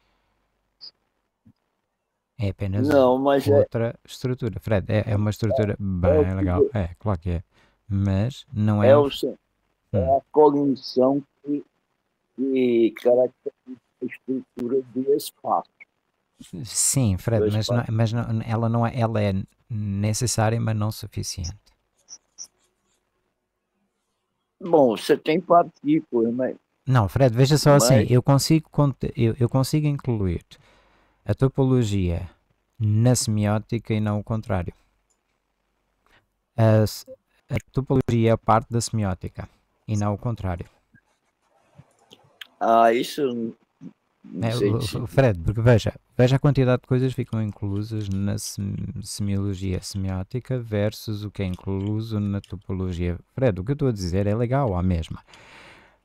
É apenas não, é- outra é... estrutura. Fred, é, é uma estrutura é, é bem legal. É, claro que é. Mas não é. É o, é a cognição que, que caracteriza a estrutura do espaço. Sim, Fred, mas, não, mas não, ela, não é, ela é necessária, mas não suficiente. Bom, você tem partículas, mas. Não, Fred, veja só assim, mas... assim: eu consigo, eu, eu consigo incluir a topologia na semiótica e não o contrário. A, a topologia é parte da semiótica e não o contrário. Ah, isso. Não é, Fred, porque veja, veja a quantidade de coisas que ficam inclusas na semiologia semiótica versus o que é incluso na topologia. Fred, o que eu estou a dizer é legal, a mesma.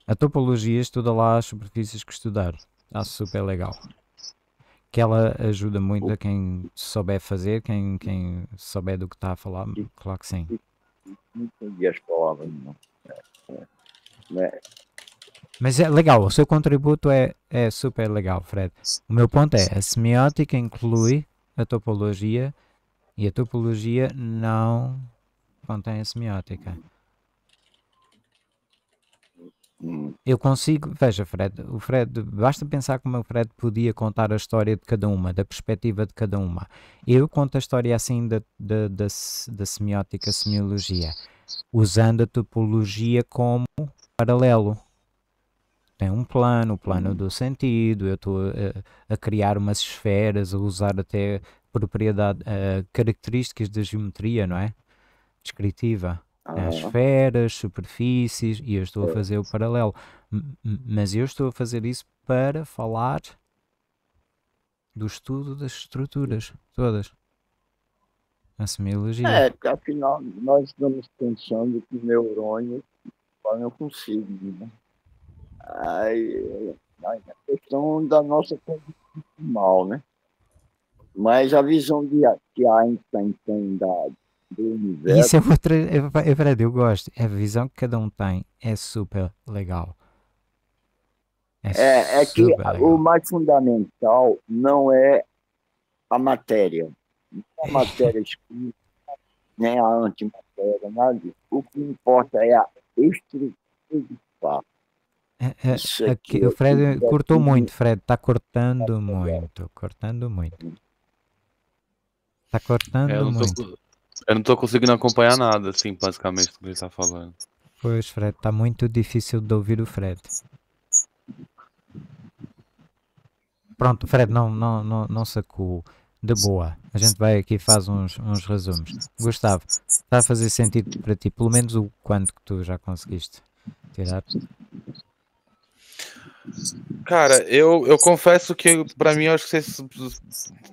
A topologia estuda lá as superfícies que estudar. Ah, super legal. Que ela ajuda muito a quem souber fazer, quem, quem souber do que está a falar, claro que sim. E as palavras, não. Né? Mas é legal, o seu contributo é, é super legal, Fred. O meu ponto é, a semiótica inclui a topologia e a topologia não contém a semiótica. Eu consigo, veja Fred, o Fred, basta pensar como o Fred podia contar a história de cada uma, da perspectiva de cada uma. Eu conto a história assim da, da, da semiótica, semiologia usando a topologia como paralelo. Tem um plano, o plano uhum. do sentido, eu estou a, eh, a, criar umas esferas, a usar até propriedade, uh, características da geometria, não é? Descritiva. Tem as ah. esferas, superfícies, e eu estou a fazer o paralelo. Mas eu estou a fazer isso para falar do estudo das estruturas todas. Assumi É, porque afinal nós estamos pensando que neurônio eu consigo, né? Aí, a é questão da nossa condição mal, né? Mas a visão de, que Einstein tem da, do universo. Isso é outra. Eu, eu, eu gosto. A visão que cada um tem é super legal. É, é, é que legal. o mais fundamental não é a matéria, não é matéria escrita, nem né, a antimatéria, nada O que importa é a estrutura do fato. É, é, é aqui, é o Fred cortou muito, Fred, está tá cortando muito, cortando muito. Está hum. cortando eu muito. Tô, eu não estou conseguindo acompanhar nada, assim, basicamente, do que ele está falando. Pois, Fred, está muito difícil de ouvir o Fred. Pronto, Fred, não, não, não, não sacou de boa. A gente vai aqui e faz uns, uns resumos. Gustavo, está a fazer sentido para ti, pelo menos o quanto que tu já conseguiste tirar? Cara, eu, eu confesso que para mim eu acho que vocês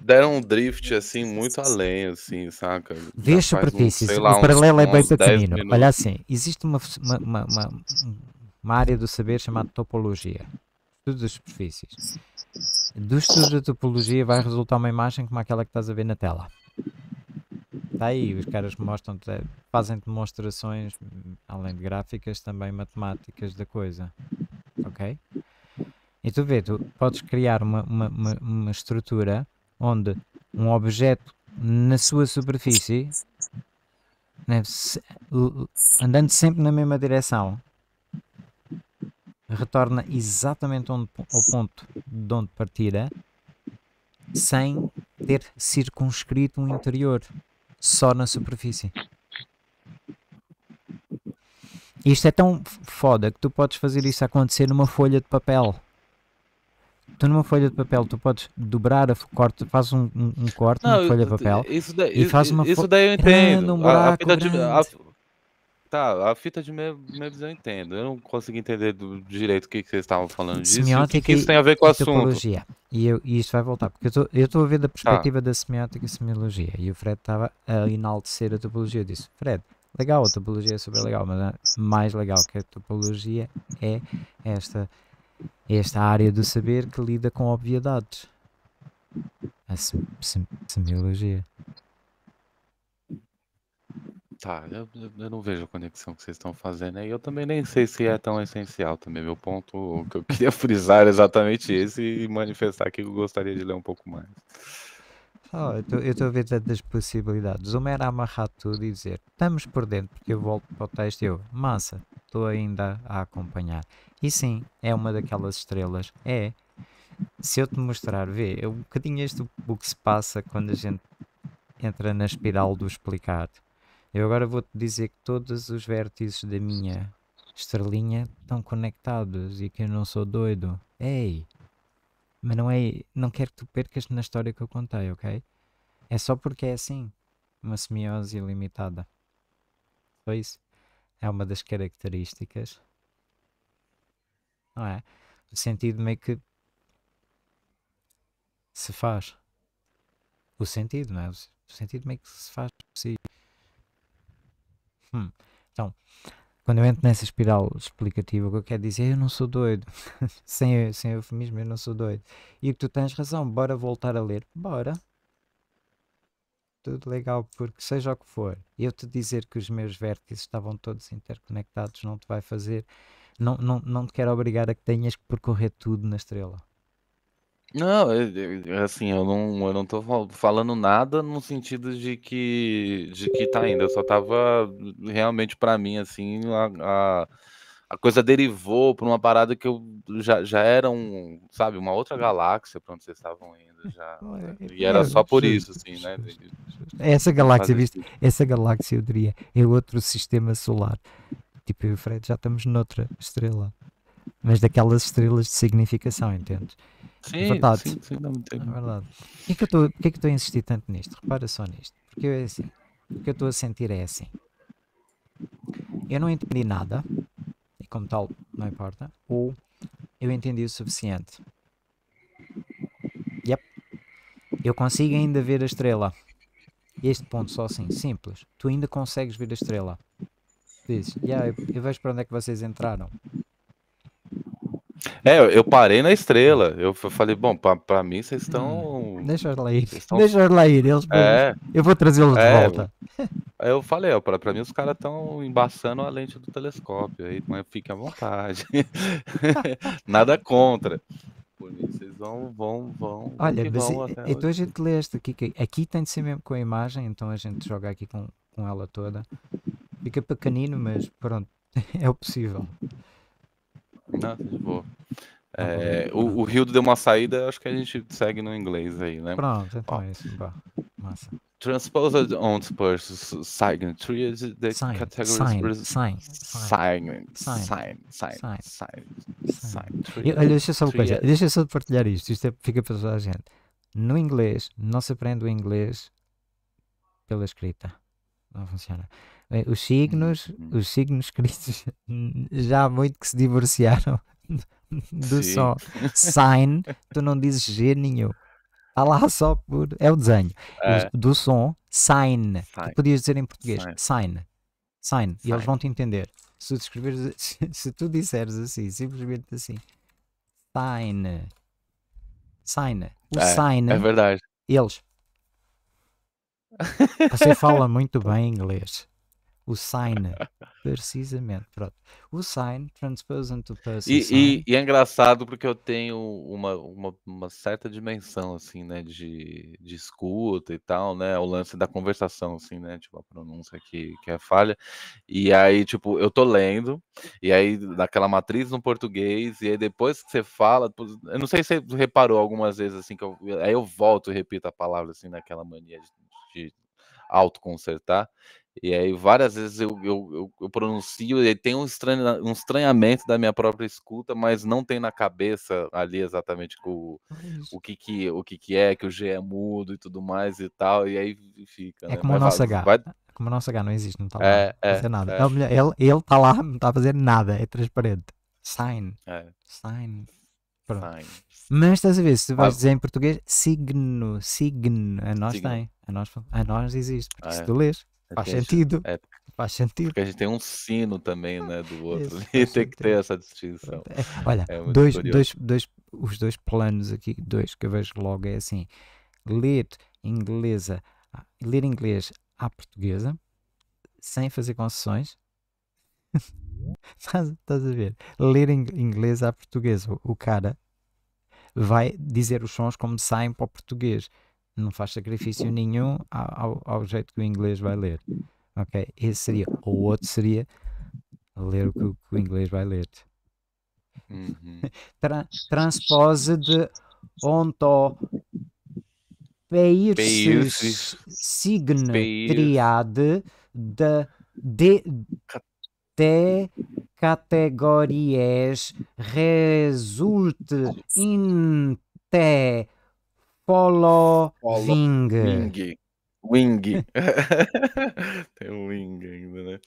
deram um drift assim muito além, assim, saca? Deixa para ti, sei lá, o paralelo uns, é bem pequenino. Olha assim, existe uma, uma, uma, uma área do saber chamada topologia, estudo das superfícies do estudo da topologia vai resultar uma imagem como aquela que estás a ver na tela. Está aí, os caras mostram, eh, fazem demonstrações, hum, além de gráficas, também matemáticas da coisa. Ok? E tu vês, tu podes criar uma, uma, uma, uma estrutura onde um objeto na sua superfície, né, andando sempre na mesma direção, retorna exatamente onde, ao ponto de onde partira, sem ter circunscrito um interior, só na superfície. Isto é tão foda que tu podes fazer isso acontecer numa folha de papel. Tu numa folha de papel tu podes dobrar a corte, faz um, um, um corte Não, numa folha de papel isso daí, e faz uma isso daí eu entendo. Grande, um buraco a, a, Tá, a fita de Mebiz eu entendo. Eu não consegui entender do direito o que, que vocês estavam falando disso. Semiótica o que, que isso tem a ver com o assunto? E, eu, e isso vai voltar, porque eu estou vendo a tá. perspectiva tá. da semiótica e semiologia. E o Fred estava a hum. enaltecer a topologia. Eu disse, Fred, legal, a topologia é super legal, mas mais legal que a topologia é esta, esta área do saber que lida com obviedades. A semiologia. Tá, eu, eu não vejo a conexão que vocês estão fazendo aí. Eu também nem sei se é tão essencial também. Meu ponto que eu queria frisar exatamente esse e manifestar que eu gostaria de ler um pouco mais. Oh, eu estou a ver tantas possibilidades. Uma era amarrar tudo e dizer estamos por dentro, porque eu volto para o texto e eu, massa, estou ainda a acompanhar. E sim, é uma daquelas estrelas. É. Se eu te mostrar, vê, é um bocadinho este o que se passa quando a gente entra na espiral do explicado eu agora vou-te dizer que todos os vértices da minha estrelinha estão conectados e que eu não sou doido. Ei! Mas não é. Não quero que tu percas na história que eu contei, ok? É só porque é assim. Uma semiose ilimitada. Só isso. É uma das características. Não é? O sentido meio que se faz. O sentido, não é? O sentido meio que se faz por si. Hum. Então, quando eu entro nessa espiral explicativa, o que eu quero dizer é, eu não sou doido. sem, sem eufemismo, eu não sou doido. E tu tens razão, bora voltar a ler. Bora. Tudo legal, porque seja o que for, eu te dizer que os meus vértices estavam todos interconectados não te vai fazer. Não, não, não te quero obrigar a que tenhas que percorrer tudo na estrela. Não, é, é, é, assim, eu não, eu não tô falando nada no sentido de que de que tá indo. Eu só tava realmente para mim assim, a, a, a coisa derivou pra uma parada que eu já, já era um, sabe, uma outra galáxia pra onde vocês estavam indo já. Né, e era só por isso, assim, né? Essa galáxia, viste? Essa galáxia, eu diria, é outro sistema solar. Tipo, eu e o Fred já estamos noutra estrela. Mas daquelas estrelas de significação, entende? Sim, é é verdade. sim, sim, dá muito é tempo. É verdade. Porquê que eu estou a insistir tanto nisto? Repara só nisto. Porque eu, é assim, o que eu estou a sentir é assim. Eu não entendi nada, e como tal, não importa, ou eu entendi o suficiente. Yep. Eu consigo ainda ver a estrela. Este ponto só assim, simples. Tu ainda consegues ver a estrela. Dizes, yeah, eu, eu vejo para onde é que vocês entraram. É, eu parei na estrela. Eu falei, bom, pra, pra mim vocês hum, estão. Deixa ela ir. Tão... Deixa ela ir. Eu, é, eu vou trazê-los é, de volta. Eu, falei, ó, pra, pra mim os caras estão embaçando a lente do telescópio. Aí, mas fique à vontade. Nada contra. vocês vão, vão, vão. Olha, vão e, então hoje. a gente lê esta aqui. Aqui tem de ser mesmo com a imagem, então a gente joga aqui com, com ela toda. Fica pequenino, mas pronto, é o possível. Não, de boa. É, tá o, o Rio deu uma saída, acho que a gente segue no inglês aí, né? Pronto, então é isso. Tá. Massa. Transposed on Spurs, sign, three the categories. Sign, sign, sign, sign, sign, sign, deixa só uma coisa deixa só partilhar isto, isto é, fica para toda a gente. No inglês, não se aprende o inglês pela escrita, não funciona. Os signos, uhum. os signos queridos, já há muito que se divorciaram do Sim. som. Sign, tu não dizes G nenhum. Está lá só por. É o desenho. É. Do som, sign. sign. Tu podias dizer em português, sign. Sign. sign. E eles vão te entender. Se tu, descreveres, se tu disseres assim, simplesmente assim, sign. Sign. O é, sign. É verdade. Eles. Você fala muito bem inglês. O sign. Precisamente. Pronto. O sign, transposing to person. E, sign. e, e é engraçado porque eu tenho uma, uma, uma, certa dimensão, assim, né? De, de escuta e tal, né? O lance da conversação, assim, né? Tipo, a pronúncia que, que é falha. E aí, tipo, eu tô lendo, e aí daquela matriz no português, e aí depois que você fala. Eu não sei se você reparou algumas vezes, assim, que eu, aí eu volto e repito a palavra, assim, naquela mania de, de autoconsertar. E aí várias vezes eu, eu, eu pronuncio e tem um, estranha, um estranhamento da minha própria escuta, mas não tem na cabeça ali exatamente o, o, que, que, o que, que é, que o G é mudo e tudo mais e tal, e aí fica. É né? como mas, a nossa vai, H. Vai... É como a nossa H não existe, não está é, lá, é, fazer nada. É. Não, ele, ele tá lá, não está a fazer nada, é transparente. Sign. É. Sign. Pronto. Sign. Mas estás a ver, se vais ah. dizer em português, signo, signo, a nós signo. tem, a nós, a nós existe, porque ah, se é. tu lês, Faz sentido. É, Faz sentido. Porque a gente tem um sino também, né, do outro. Isso, e tem sentido. que ter essa distinção. É, olha, é dois, dois, dois, os dois planos aqui, dois que eu vejo logo é assim: ler inglesa, ah, ler inglês à portuguesa, sem fazer concessões. estás a ver? Ler inglês à portuguesa. O cara vai dizer os sons como saem para o português. Não faz sacrifício nenhum ao, ao, jeito que o inglês vai ler. Ok? Esse seria. Ou outro seria ler o que, que o inglês vai ler. Uhum. Tra transpose de onto peirces signe triade de, de, de categorias resulte in Polo, Polo Wing. Wing. Tem um Wing ainda, né?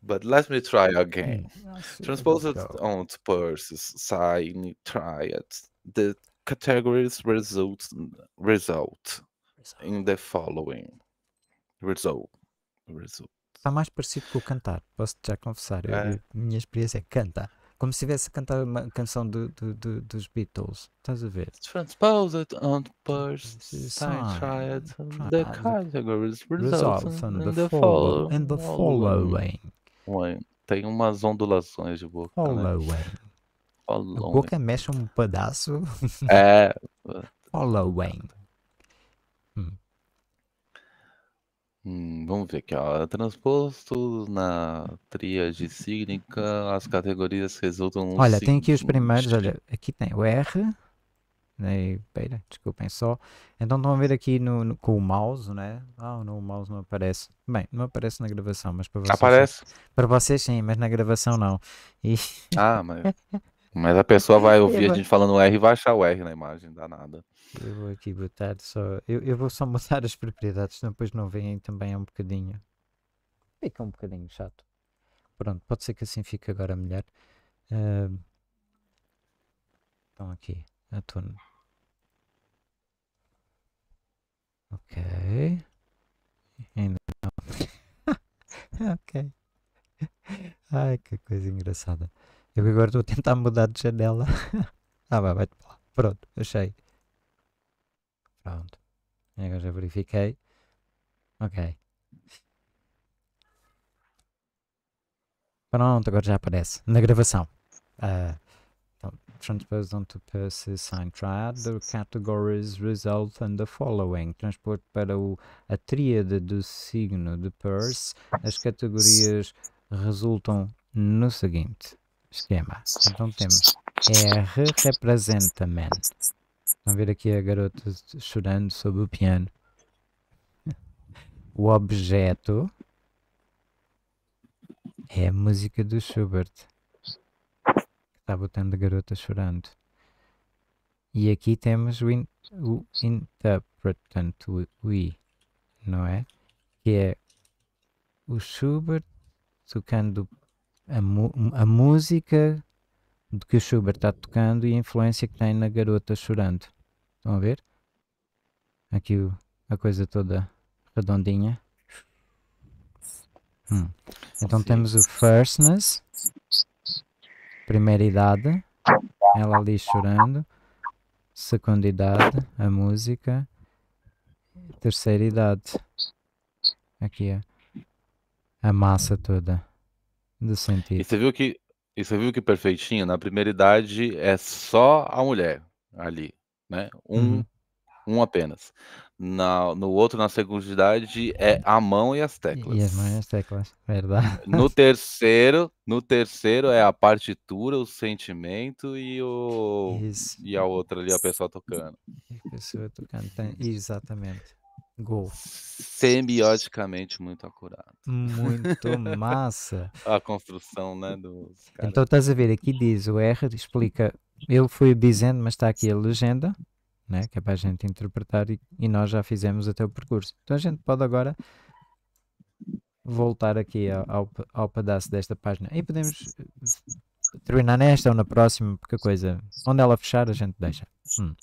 But let me try again. Hum. Nossa, Transposed onto purses, sign, it The categories result, result in the following. Result. Result. Está mais parecido com o cantar, posso já confessar. É. Eu, minha experiência é cantar. Como se estivesse a cantar uma canção do, do, do, dos Beatles. Estás a ver? Transposed on first side the categories results and the, follow, and the following. Tem umas ondulações de boca. Following. Né? following. A boca mexe um pedaço. É. following. Hum, vamos ver aqui, ó. Transposto na tríade cíclica, as categorias resultam no Olha, tem aqui os primeiros, olha, aqui tem o R, né, pera, desculpem só. Então estão a ver aqui no, no, com o mouse, né? Ah, no o mouse não aparece. Bem, não aparece na gravação, mas para vocês... Aparece? Para vocês sim, mas na gravação não. E... Ah, mas... Mas a pessoa vai ouvir a gente falando R e vai achar o R na imagem, dá nada. Eu vou aqui botar só. Eu, eu vou só mudar as propriedades, senão depois não vêm também é um bocadinho. Fica um bocadinho chato. Pronto, pode ser que assim fique agora melhor. Uh... Então aqui, a turno. Ok. Ainda não. ok. Ai, que coisa engraçada. Eu agora estou a tentar mudar de janela. ah, vai, vai-te lá. Pronto, achei. Pronto. Agora já verifiquei. Ok. Pronto, agora já aparece. Na gravação. Uh, ah, transpose então, onto Percy sign triad, the categories result and the following. Transpor para o, a tríade do signo de Percy, as categorias resultam no seguinte esquema. Então temos R representa man. Estão a ver aqui a garota chorando sob o piano. O objeto é a música do Schubert. Está botando a garota chorando. E aqui temos o, in, o interpretant, o, o I, não é? Que é o Schubert tocando a, a música do que o Schubert está tocando e a influência que tem na garota chorando. Estão a ver? Aqui o, a coisa toda redondinha. Hum. Então temos o Firstness, primeira idade, ela ali chorando, segunda idade, a música, terceira idade, aqui a, é. a massa toda do sentido. E você viu que, e você viu que perfeitinho, na primeira idade é só a mulher ali, né? Um, uhum. um apenas. Na, no outro, na segunda idade, é a mão e as teclas. E as mãos e as teclas, verdade. No terceiro, no terceiro é a partitura, o sentimento e o Isso. e a outra ali, a pessoa tocando. a pessoa tocando, exatamente. Gol. Semioticamente muito acurado. Muito massa. A construção, né? Dos Então estás a ver, aqui diz o R, explica. Eu fui dizendo, mas está aqui a legenda, né? Que é para a gente interpretar e, e nós já fizemos até o percurso. Então a gente pode agora voltar aqui ao, ao pedaço desta página. E podemos eh, terminar nesta ou na próxima, porque a coisa. Onde ela fechar, a gente deixa. Hum.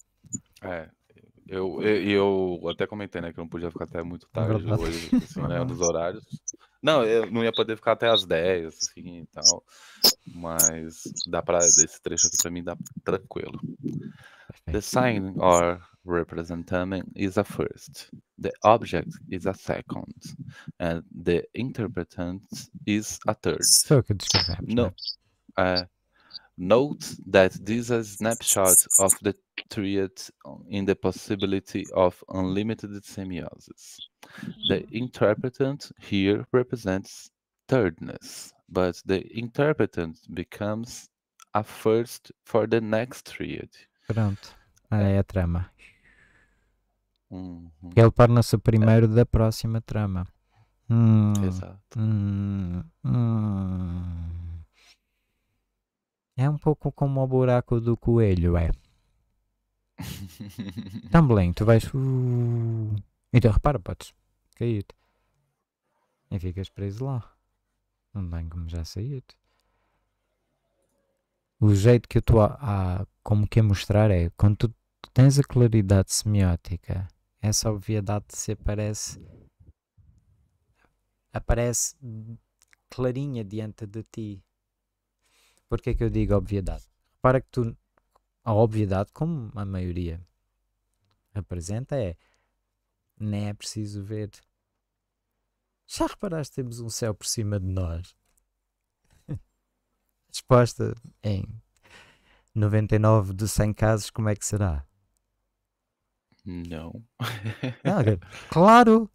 É. Eu, eu, uhum. eu, até comentei, né, que eu não podia ficar até muito tarde hoje, assim, né, nos horários. Não, eu não ia poder ficar até às 10, assim, e tal. Mas dá pra, esse trecho aqui pra mim dá tranquilo. The sign or representation is a first. The object is a second. And the interpretant is a third. Foi que eu descobri. Não. Né? É, Note that this is a snapshot of the triad in the possibility of unlimited semiosis. The mm-hmm. interpretant here represents thirdness, but the interpretant becomes a first for the next triad. Pronto, ah, é a trama. Uhum. Ele torna-se primeiro é. da próxima trama. Hum, Exato. Hum, hum. É um pouco como o buraco do coelho, é. Também tá tu vais. Uh. Então repara, podes cair -te. e ficas preso lá. Não bem como já saíste. O jeito que eu estou a, a, como que mostrar é quando tu tens a claridade semiótica, essa obviedade se aparece aparece clarinha diante de ti porque é que eu digo obviedade? Repara que tu, a obviedade, como a maioria apresenta, é nem é preciso ver. Já reparaste temos um céu por cima de nós? Resposta em 99 de 100 casos, como é que será? Não. não claro!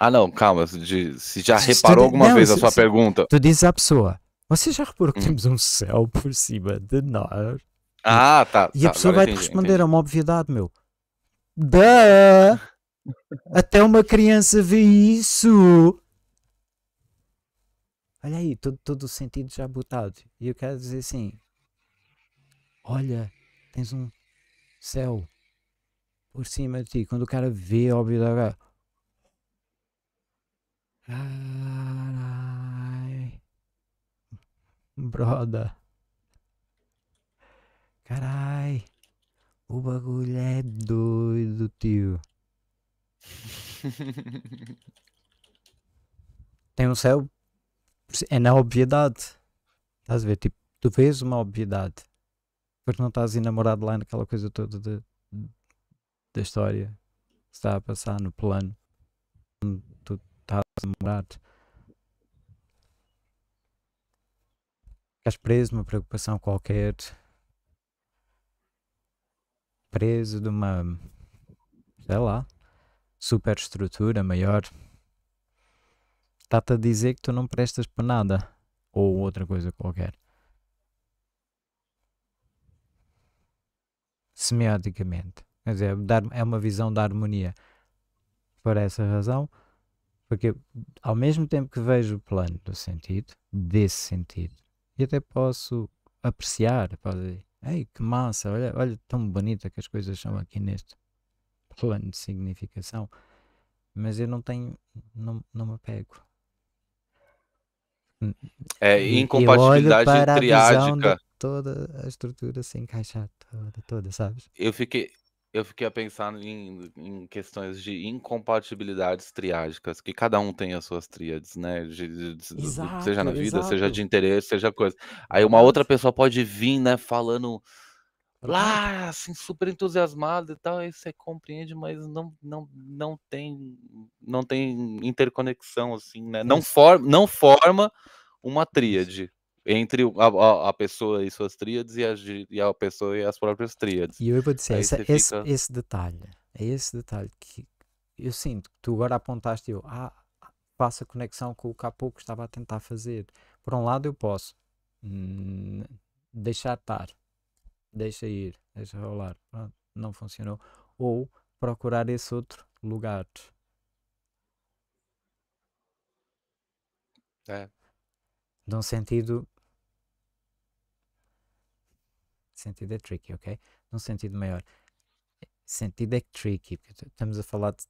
Ah, não, calma. se já reparou tu, alguma não, vez se, a sua se, pergunta. Tu dizes à pessoa: você já reparou que hum. temos um céu por cima de nós? Ah, tá. E tá, a pessoa vai-te responder entendi. a uma obviedade, meu. da Até uma criança vê isso. Olha aí, todo, todo o sentido já botado. E eu quero dizer assim: olha, tens um céu por cima de ti. Quando o cara vê, óbvio, da. Caralho. Broda. Carai. O bagulho é doido, tio. Tem um céu. É na obviedade. Estás a ver? Tipo, tu vês uma obviedade. Mas não estás enamorado lá naquela coisa toda de, da história que está a passar no plano. Tu estás enamorado. Ficas preso de uma preocupação qualquer, preso de uma, sei lá, superestrutura maior. Está-te a dizer que tu não prestas para nada ou outra coisa qualquer. Semioticamente. Quer dizer, é, é uma visão da harmonia. Por essa razão, porque ao mesmo tempo que vejo o plano do sentido, desse sentido, e até posso apreciar. Pode, Ei, que massa! Olha, olha tão bonita que as coisas são aqui neste plano de significação. Mas eu não tenho, não, não me apego. É incompatibilidade triádica. toda a estrutura se encaixar toda, toda, sabes? Eu fiquei, eu fiquei a pensar em, em, questões de incompatibilidades triádicas, que cada um tem as suas tríades, né? De, de, exato, seja na vida, exato. seja de interesse, seja coisa. Aí uma outra pessoa pode vir, né, falando lá, assim, super entusiasmada e tal, aí você compreende, mas não, não, não tem não tem interconexão, assim, né? Não, for, não forma uma tríade entre a, a, a, pessoa e suas tríades e, e a pessoa e as próprias tríades. E eu vou dizer, essa, esse, esse detalhe, é esse detalhe que eu sinto que tu agora apontaste eu, ah, faço a conexão com o que há pouco estava a tentar fazer. Por um lado eu posso hum, deixar estar, deixa ir, deixa rolar, Pronto, não funcionou. Ou procurar esse outro lugar. É, de um sentido. Sentido é tricky, ok? num sentido maior. Sentido é tricky, porque estamos a falar de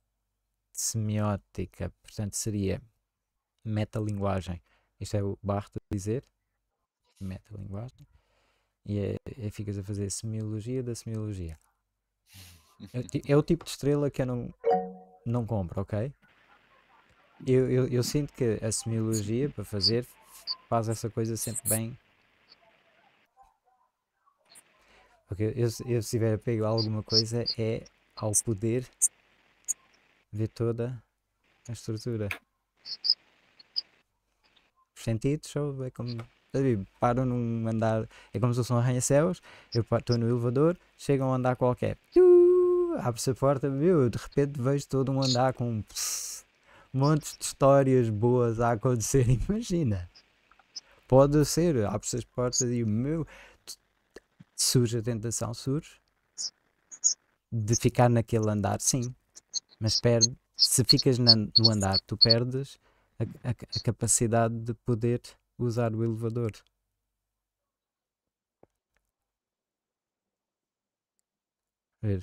semiótica, portanto seria metalinguagem. Isto é o Barthes a dizer, metalinguagem. E é, é, ficas a fazer semiologia da semiologia. É, é, o tipo de estrela que eu não, não compro, ok? Eu, eu, eu sinto que a semiologia, para fazer, faz essa coisa sempre bem. Porque eu, eu se tiver apego a alguma coisa é ao poder ver toda a estrutura. Os sentidos é como. Sabe, paro num andar, é como se fosse um arranha-céus, eu estou no elevador, chega a um andar qualquer, abre-se a porta, eu de repente vejo todo um andar com pss, montes de histórias boas a acontecer, imagina. Pode ser, abres as portas e o meu. Surge a tentação, surge. De ficar naquele andar, sim. Mas perde. Se ficas na, no andar, tu perdes a, a, a capacidade de poder usar o elevador.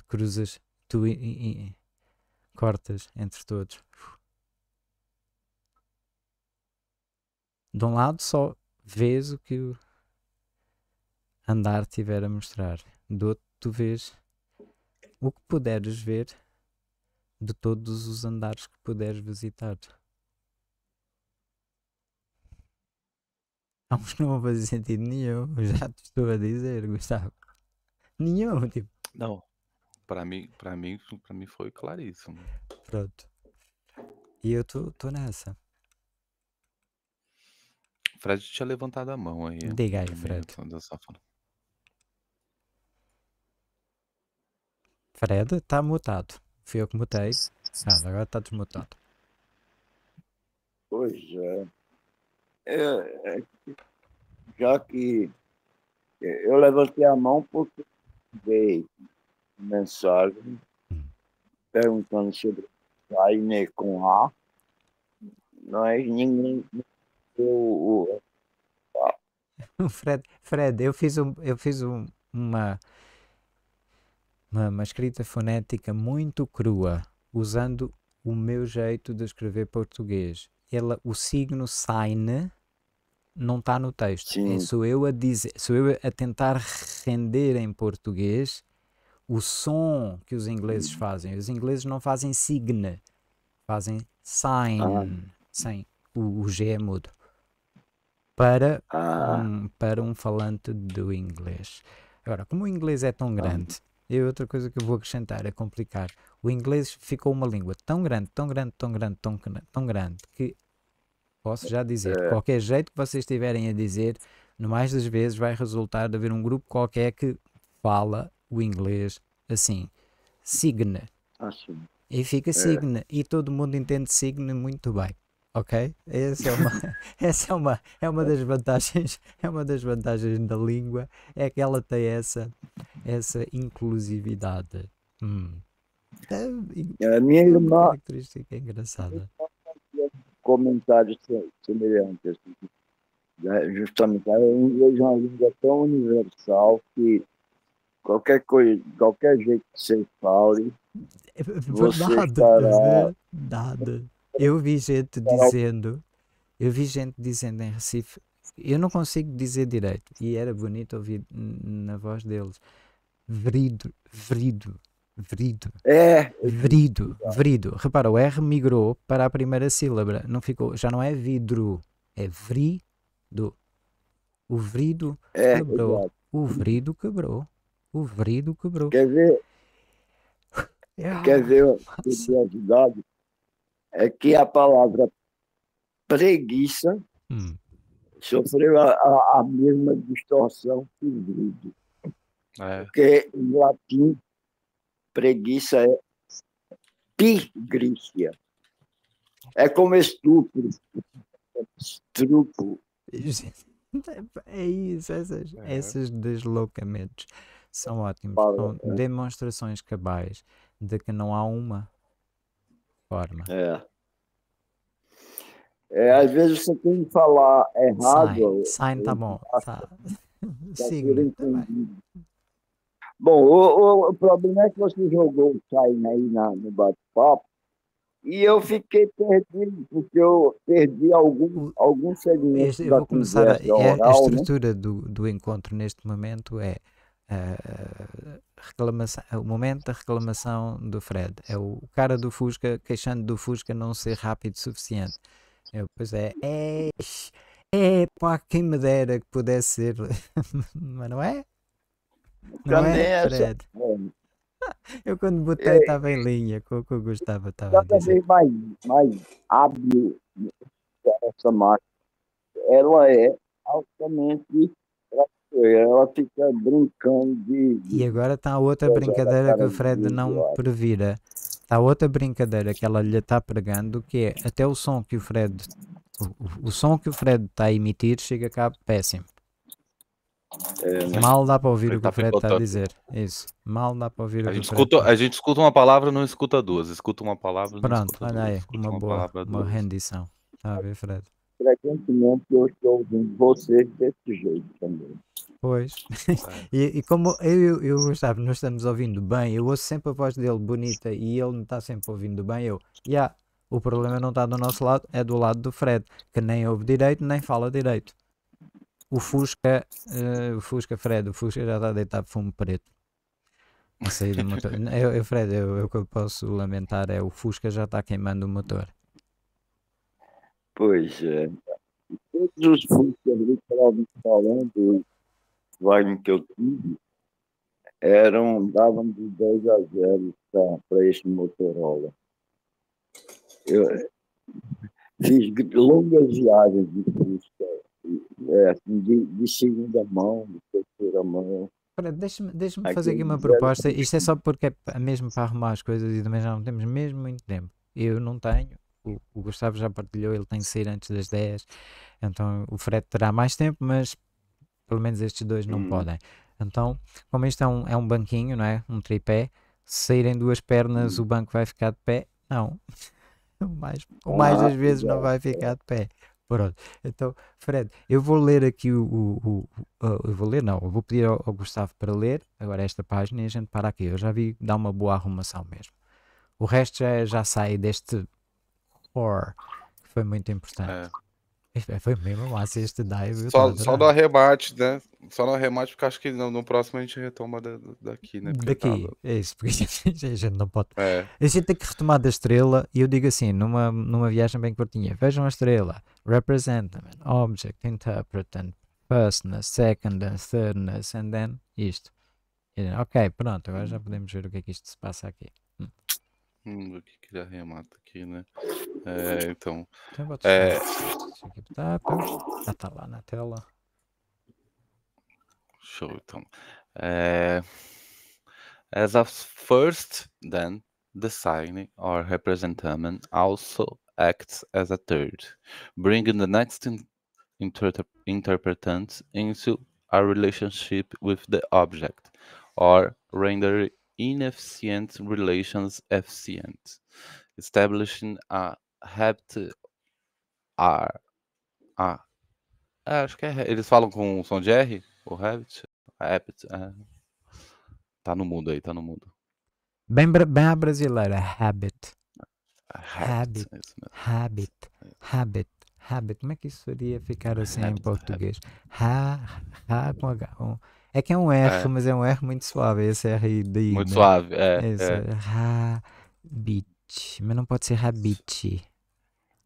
cruzas, tu e, e, e, cortas entre todos. De um lado só vês o que o andar tiver a mostrar. Do outro, tu vês o que puderes ver de todos os andares que puderes visitar. Há uns não fazem sentido nenhum, já te estou a dizer, Gustavo. Nenhum, tipo. Não, para mim, para mim, para mim foi claríssimo. Pronto. E eu estou nessa. Fred tinha levantado a mão aí. Né, Diga aí, Fred. Fred está mutado. Fui eu que mutei. Ah, agora está desmutado. Pois é. é, é já que é, eu levantei a mão porque veio mensagem hum. perguntando sobre a Inê com A, Nós é, ninguém o, o... Fred, Fred, eu fiz, um, eu fiz um, uma, uma, uma escrita fonética muito crua, usando o meu jeito de escrever português. Ela, o signo sign não está no texto. É, sou eu a dizer, sou eu a tentar render em português o som que os ingleses hum. fazem. Os ingleses não fazem sign, fazem sign, ah. sem o, o G é mudo para, ah. um, para um falante do inglês. Agora, como o inglês é tão ah. grande, e outra coisa que eu vou acrescentar é complicar. O inglês ficou uma língua tão grande, tão grande, tão grande, tão, tão grande, que posso já dizer, é. qualquer jeito que vocês estiverem a dizer, no mais das vezes vai resultar de haver um grupo qualquer que fala o inglês assim. Signa. Ah, e fica é. signa. E todo mundo entende signa muito bem. Ok? Essa é uma, essa é uma, é uma das vantagens, é uma das vantagens da língua, é que ela tem essa, essa inclusividade. Hum. É, é a minha irmã. Característica engraçada. Comentários semelhantes. Justamente, o inglês é uma língua tão universal que qualquer coisa, qualquer jeito que você fale, é, é, é você estará, nada. Eu vi gente dizendo, eu vi gente dizendo em Recife, eu não consigo dizer direito, e era bonito ouvir na voz deles, vrido, vrido, vrido, É. vrido, é. vrido. Repara, o R migrou para a primeira sílaba, não ficou, já não é vidro, é vrido. O vrido é, quebrou. Exato. O vrido quebrou. O vrido quebrou. Quer ver? Quer ver a curiosidade? aqui a palavra preguiça hum. sofreu a, a, a, mesma distorção que grido. É. Porque em latim, preguiça é pigrícia. É como estupro. Estrupo. É isso, essas, é. esses deslocamentos são ótimos. São é. demonstrações cabais de que não há uma forma. Né? É. é às vezes você tem que falar errado. Sign, sign tá bom. Tá. Signo. Então bom, o, o, problema é que você jogou o sign aí na, no bate-papo e eu fiquei perdido, porque eu perdi algum, algum segmento. eu vou começar. A, é, oral, a, né? estrutura né? do, do encontro neste momento é reclamação, o momento da reclamação do Fred. É o cara do Fusca queixando do Fusca não ser rápido o suficiente. Eu, pois é, é, é pá, quem me dera que pudesse ser, mas não é? Não é, é Fred? Eu quando botei estava em linha com o que o Gustavo estava a dizer. mais, mais hábil essa marca. Ela é altamente ela fica brincando de. E agora está a outra tá brincadeira que o Fred não previra. Está outra brincadeira que ela lhe está pregando, que é até o som que o Fred. O, o som que o Fred está a emitir chega cá péssimo. É, Mal dá para ouvir o que tá o Fred está a dizer. Isso. Mal dá para ouvir a o que o Fred tá A gente escuta uma palavra, não escuta duas. Escuta uma palavra, Pronto, não escuta olha duas. aí. Uma, uma, boa uma rendição. Está a ver, Fred? Frequentemente eu estou ouvindo vocês desse jeito também. Pois. e, e, como eu e o Gustavo nós estamos ouvindo bem, eu ouço sempre a voz dele bonita e ele me está sempre ouvindo bem, eu, já, yeah, o problema não está do nosso lado, é do lado do Fred, que nem ouve direito, nem fala direito. O Fusca, uh, o Fusca Fred, o Fusca já está deitado fumo preto. A sair do motor. eu, eu, Fred, eu, o que eu posso lamentar é o Fusca já está queimando o motor. Pois é. Todos os Fusca que falando Volkswagen que eu tive eram, davam de 10 a 0 para este Motorola. Eu fiz longas viagens de busca, é, assim, de, de segunda mão, de terceira mão. Deixa-me deixa fazer aqui uma proposta. Isto é só porque é mesmo para arrumar as coisas e também já não temos mesmo muito tempo. Eu não tenho, o, o Gustavo já partilhou, ele tem que sair antes das 10, então o Fred terá mais tempo, mas pelo menos estes dois não hum. podem. Então, como isto é um, é um banquinho, não é? Um tripé, se saírem duas pernas, hum. o banco vai ficar de pé? Não. mais, ou ah, mais das vezes não vai ficar de pé. Pronto. Então, Fred, eu vou ler aqui o. o, o, o eu vou ler, não, eu vou pedir ao, ao, Gustavo para ler agora esta página e a gente para aqui. Eu já vi dar uma boa arrumação mesmo. O resto já, já sai deste horror, que foi muito importante. É. É, foi mesmo um este dive. Só, só no arremate, né? Só no arremate, porque acho que no, no próximo a gente retoma da, daqui, né? Porque daqui, tava... é isso, porque a gente não pode. É. A gente tem que retomar da estrela, e eu digo assim, numa, numa viagem bem curtinha, vejam a estrela, representa object, interpretant, firstness, secondness, thirdness, and then isto. ok, pronto, agora já podemos ver o que é que isto se passa aqui. Hum. Hum, do que, que ele arremata aqui, né? É, então. então é... Ah, tá, ah, tá lá na tela. Show, então. É... As a first, then, the sign or representamen also acts as a third, bringing the next inter interpretant into a relationship with the object, or rendering inefficient relations efficient, establishing a habit are. Ah, é, acho que é. Eles falam com o som de R? O habit? Habit. É. Tá no mundo aí, tá no mundo. Bem, bem a brasileira, habit. Habit, é habit, habit, habit. Como é que isso iria ficar assim habit, em português? Habit. Ha, ha com H. Um, é que é um R, é. mas é um R muito suave, esse é R daí. Né? Muito né? suave, é. Esse, é. é. Rabbit. Mas não pode ser rabbit.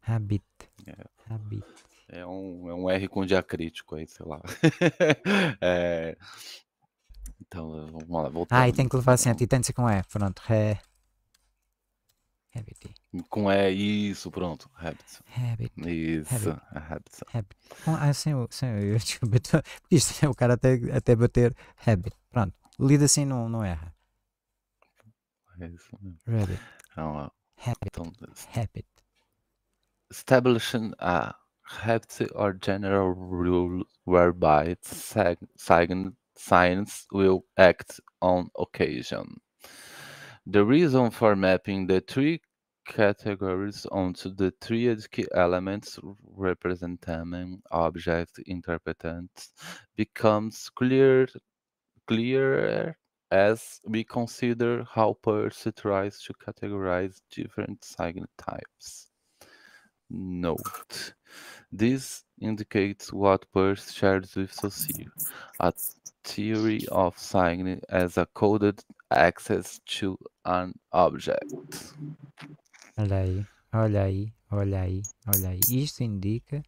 Rabbit. É. Rabbit. É um, é um R com diacrítico aí, sei lá. é... Então, vamos lá, voltar. Ah, e tem que levar acento, e tem que ser com E, pronto. Ré. Com é isso, pronto. Habit. Habit. Isso. Habit. Habit. Com, ah, sem o, sem o YouTube. Isto é o cara até, até bater habit. Pronto. Lida assim não, não erra. É isso mesmo. Reddit. Vamos lá. Habit. habit. Então, Establishing a habit or general rule whereby science will act on occasion. The reason for mapping the three categories onto the 3 key elements representation object interpretants becomes clear, clearer as we consider how Percy tries to categorize different sign types. Note, this indicates what Percy shares with Saussure, a theory of signing as a coded access to an object. Olha aí, olha aí, olha aí, olha aí. Isto indica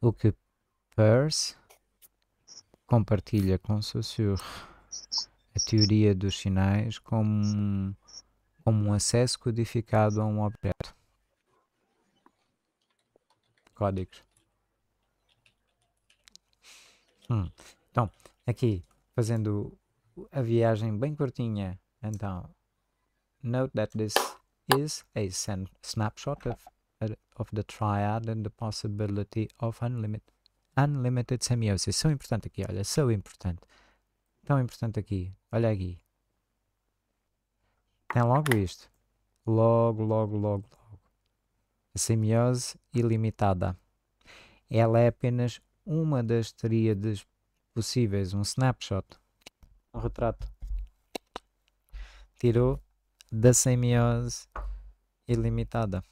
o que Peirce compartilha com Saussure, a teoria dos sinais como, como um acesso codificado a um objeto. Códigos. Hum. Então, aqui, fazendo a viagem bem curtinha, então, note that this is a snapshot of, of the triad and the possibility of unlimited, unlimited semiosis. So importante aqui, olha, so importante. Tão importante aqui, olha aqui. Tem logo isto. Logo, logo, logo, logo. A semiose ilimitada. Ela é apenas uma das tríades possíveis, um snapshot, um retrato. Tirou da semiose ilimitada.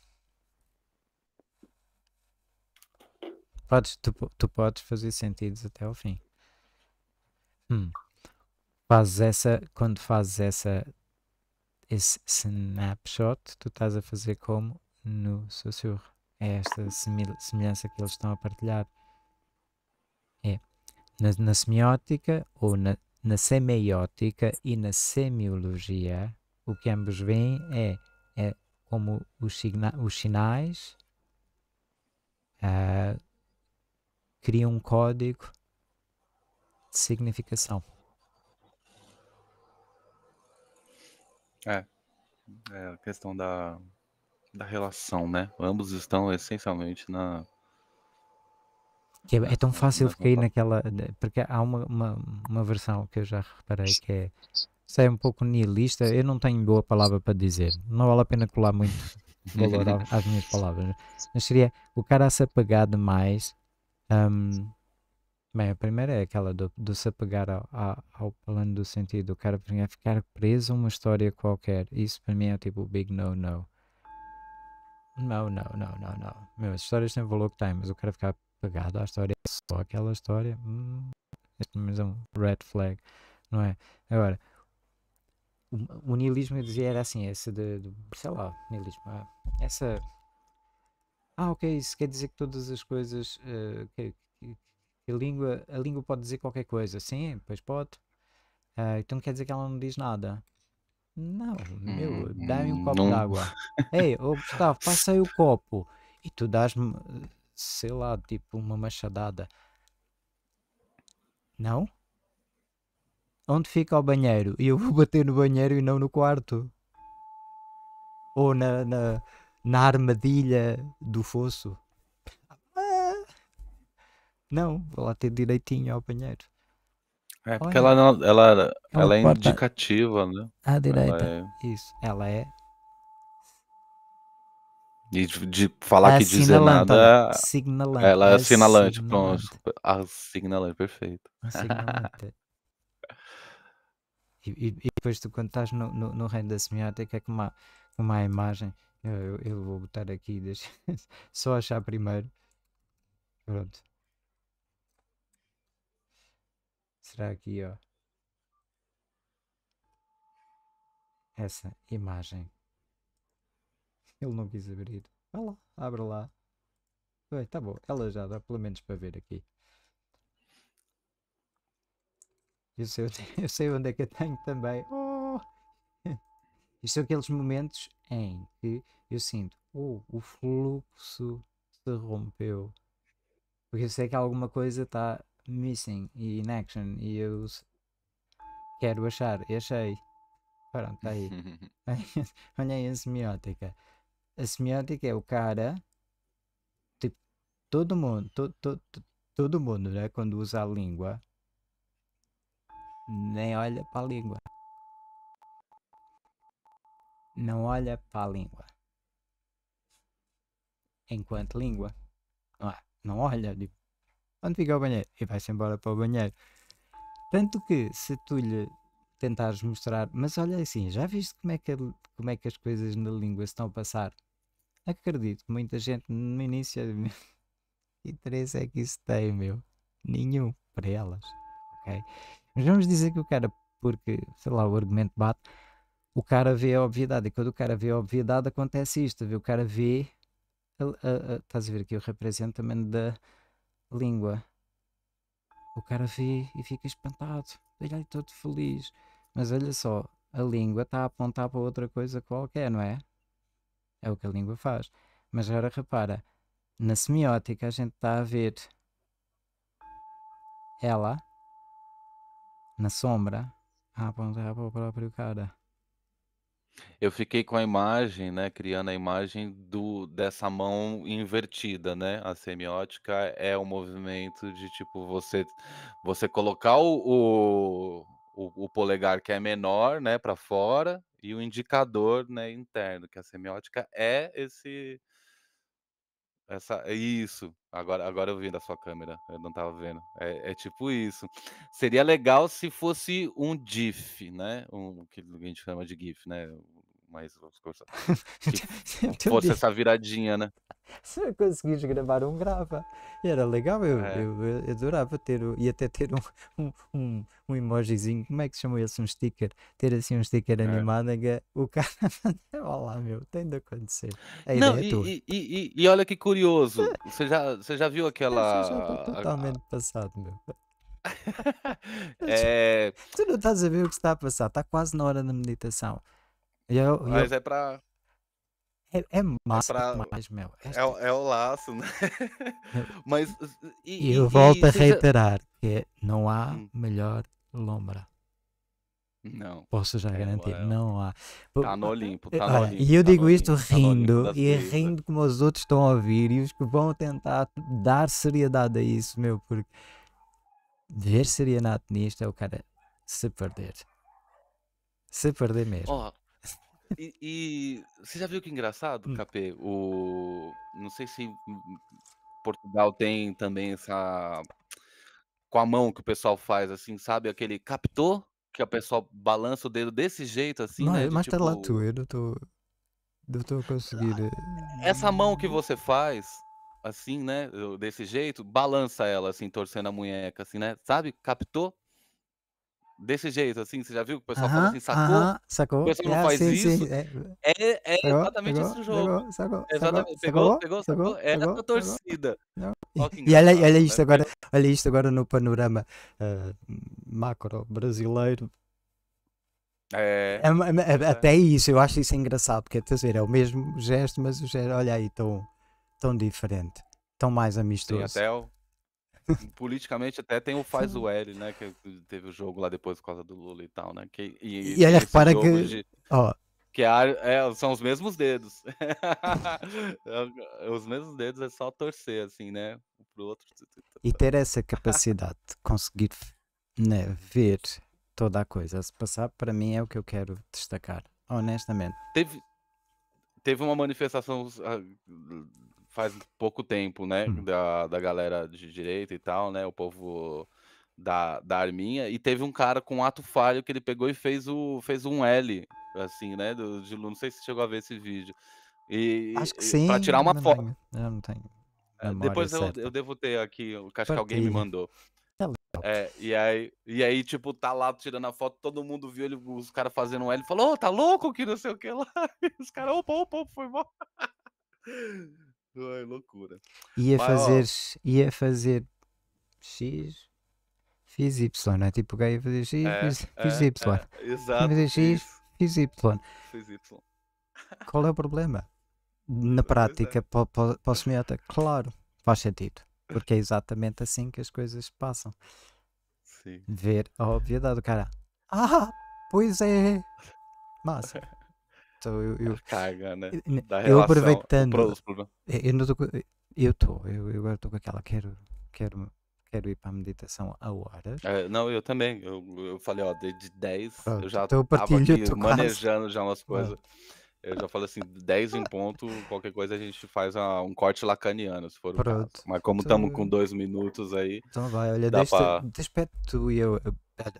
Podes, tu, tu podes fazer sentidos até ao fim. Hum. Fazes essa, quando fazes essa, esse snapshot, tu estás a fazer como no sussurro. É esta semelhança que eles estão a partilhar na, na semiótica ou na, na e na semiologia, o que ambos veem é, é como os, signa, os sinais uh, criam um código de significação. É, é a questão da, da relação, né? Ambos estão essencialmente na que é, é tão fácil de cair naquela. Porque há uma, uma, uma versão que eu já reparei que é. Sei, é um pouco nihilista. Eu não tenho boa palavra para dizer. Não vale a pena colar muito valor às minhas palavras. Né? Mas seria o cara a se apagar demais. Um, bem, a primeira é aquela do, do se apagar ao, ao, ao, plano do sentido. O cara é ficar preso a uma história qualquer. Isso para mim é tipo big no-no. Não, não, não, não, não. Meu, as histórias têm o valor que têm, mas o cara ficar pegado à história, é só aquela história, hum, este mesmo é um red flag, não é? Agora, o, o niilismo eu dizia era assim, essa de, de sei lá, niilismo, ah, essa, ah ok, isso quer dizer que todas as coisas, uh, que, que, que, a, língua, a língua pode dizer qualquer coisa, sim, pois pode, uh, então quer dizer que ela não diz nada, não, meu, hum, dá-me um hum, copo d'água. Ei, ô Gustavo, passa aí o copo. E tu dás-me sei lá, tipo uma machadada. Não? Onde fica o banheiro? E eu vou bater no banheiro e não no quarto. Ou na, na, na armadilha do fosso. Ah! não, vou lá ter direitinho ao banheiro. É, porque Olha, ela, ela, ela, ela é indicativa, né? À direita. é... Isso, ela é e de, de falar é que dizer nada. Signalante. Ela é assinalante, é pronto. A perfeito. Assinalante. É e, e, e, depois tu quando estás no, no, no reino da semiótica, com uma, que uma imagem, eu, eu, vou botar aqui, deixa, só achar primeiro. Pronto. Será aqui, ó. Essa imagem ele não quis abrir. Vá lá, abre lá. Bem, tá bom, ela já dá pelo menos para ver aqui. Eu sei, é, eu sei onde é que eu tenho também. Oh! Isto são aqueles momentos em que eu sinto, oh, o fluxo se rompeu. Porque eu sei que alguma coisa está missing e in action e eu quero achar, e achei. Pronto, está aí. Olha aí a semiótica a semiótica é o cara, tipo, todo mundo, to, to, to, todo mundo, né? Quando usa a língua, nem olha para a língua. Não olha para a língua. Enquanto língua, não, olha, tipo, onde fica o banheiro? E vai-se embora para o banheiro. Tanto que se tu lhe tentares mostrar, mas olha é assim, já viste como é que, como é que as coisas na língua estão a passar? Acredito que muita gente no início que interesse é que isso tem, meu? Nenhum para elas, ok? Mas vamos dizer que o cara, porque, sei lá, o argumento bate, o cara vê a obviedade, e quando o cara vê a obviedade acontece isto, viu? o cara vê, a, a, a, estás a ver aqui o representamento da língua, o cara vê e fica espantado, olha, todo feliz, mas olha só, a língua está a apontar para outra coisa qualquer, não é? É o que a língua faz. Mas agora repara, na semiótica a gente está a ver ela na sombra a apontar para o próprio cara. Eu fiquei com a imagem, né, criando a imagem do dessa mão invertida, né? A semiótica é o um movimento de tipo você você colocar o, o o, o polegar que é menor, né, para fora, e o indicador, né, interno, que é a semiótica é esse essa é isso. Agora agora eu vi da sua câmera, eu não estava vendo. É, é, tipo isso. Seria legal se fosse um gif né, um que a gente chama de gif, né, mas vamos começar. Se fosse essa viradinha, né? Se conseguires gravar um, grava. E era legal, eu, é. eu, eu, adorava ter, o, e até ter um, um, um, um emojizinho, como é que se chamou esse? Um sticker? Ter assim um sticker é. animado, que o cara, olha meu, tem de acontecer. A Não, é e, é e, e, e, olha que curioso, é. você já, você já viu é, aquela... Eu já estou tá totalmente passado, meu. é... Tu não estás a ver o que está a passar, está quase na hora da meditação eu, é é Mas eu... é pra. É, é massa é pra... demais, meu. É, é, o é laço, né? Mas. E, e eu volto e, a reiterar que não há hum. melhor lombra. Não. Posso já garantir, é, não há. Tá no Olimpo, tá no Olimpo. E eu tá digo isto tá rindo, tá e rindo como os outros estão a ouvir, e os que vão tentar dar seriedade a isso, meu, porque ver seriedade nisto é o cara se perder. Se perder mesmo. Oh, e, você já viu que engraçado, hum. KP? O... Não sei se hum, hum, Portugal tem também essa. Com a mão que o pessoal faz, assim, sabe? Aquele captou, que o pessoal balança o dedo desse jeito, assim. Não, né? É mas tipo... tá lá tu, eu não tô. Não tô conseguindo. Ah, eh, essa mão que hum. você faz, assim, né? Desse jeito, balança ela, assim, torcendo a munheca, assim, né? Sabe? Captou? desse jeito, assim, você já viu que o pessoal uh -huh, fala assim, sacou? Uh -huh, sacou. O pessoal não é, faz sim, isso. Sim, é, é, é pegou, exatamente pegou, esse jogo. Pegou, sacou, exatamente. Pegou, pegou, sacou, sacou, É a torcida. E olha, olha, isto né, agora, olha isto agora no panorama uh, macro brasileiro. É. É, é, é, Até isso, eu acho isso engraçado, porque estás a é o mesmo gesto, mas o gesto, olha aí, tão, tão diferente, tão mais amistoso. Sim, até o Politicamente até tem o faz o L, né? Que teve o jogo lá depois por causa do Lula e tal, né? Que, e, e aí repara que. De... Que é, é, são os mesmos dedos. os mesmos dedos é só torcer, assim, né? Um pro outro. E ter essa capacidade de conseguir né, ver toda a coisa a se passar, para mim é o que eu quero destacar, honestamente. Teve, teve uma manifestação ah, faz pouco tempo, né? Hum. Da, da galera de direita e tal, né? O povo da, da arminha. E teve um cara com um ato falho que ele pegou e fez, o, fez um L, assim, né? Do, de, não sei se chegou a ver esse vídeo. E, Acho que sim. Pra tirar uma foto. Eu não tenho. É, depois eu, eu, devo ter aqui, o que acho que alguém me mandou. É, é, e aí, e aí, tipo, tá lá tirando a foto, todo mundo viu ele, os caras fazendo um L, falou, oh, tá louco que não sei o que lá. E os caras, opa, opa, foi mal. Ai, loucura. Ia fazer, ó, ia fazer X, fiz Y, não é? Tipo, o gajo ia fazer X, é, fiz, é, fiz, Y. É, exato. Ia fazer X, fiz, Y. Fiz Y. Qual é o problema? Na é. prática, para po, o semiota, claro, faz sentido. Porque é exatamente assim que as coisas passam. Sim. Ver a obviedade do cara. Ah, pois é. Massa. Então eu, eu né? eu aproveitando. É, eu não tô, eu tô, eu, eu agora estou com aquela quero, quero, quero ir para a meditação a horas. É, não, eu também. Eu, eu falei, ó, de, de 10, Pronto, eu já então tava aqui manejando quase... já umas coisas. Eu já falei assim, 10 em ponto, qualquer coisa a gente faz um corte lacaniano, se for Pronto. o caso. Mas como estamos então com dois minutos aí. Então vai, olha, despeito pra... tu e eu.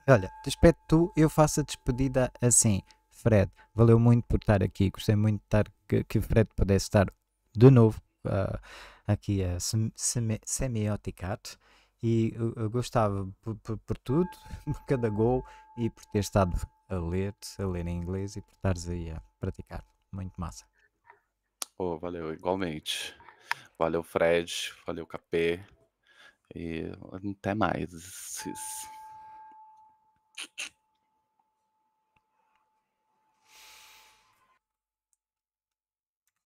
Olha, despede tu, eu faço a despedida assim. Fred, valeu muito por estar aqui. Gostei muito de estar, que, que Fred pudesse estar de novo uh, aqui a sem, sem, semioticar e eu, eu gostava por, por, por, tudo, por cada gol e por ter estado a ler, a ler em inglês e por estares aí a praticar. Muito massa. Oh, valeu, igualmente. Valeu, Fred. Valeu, KP. E até mais.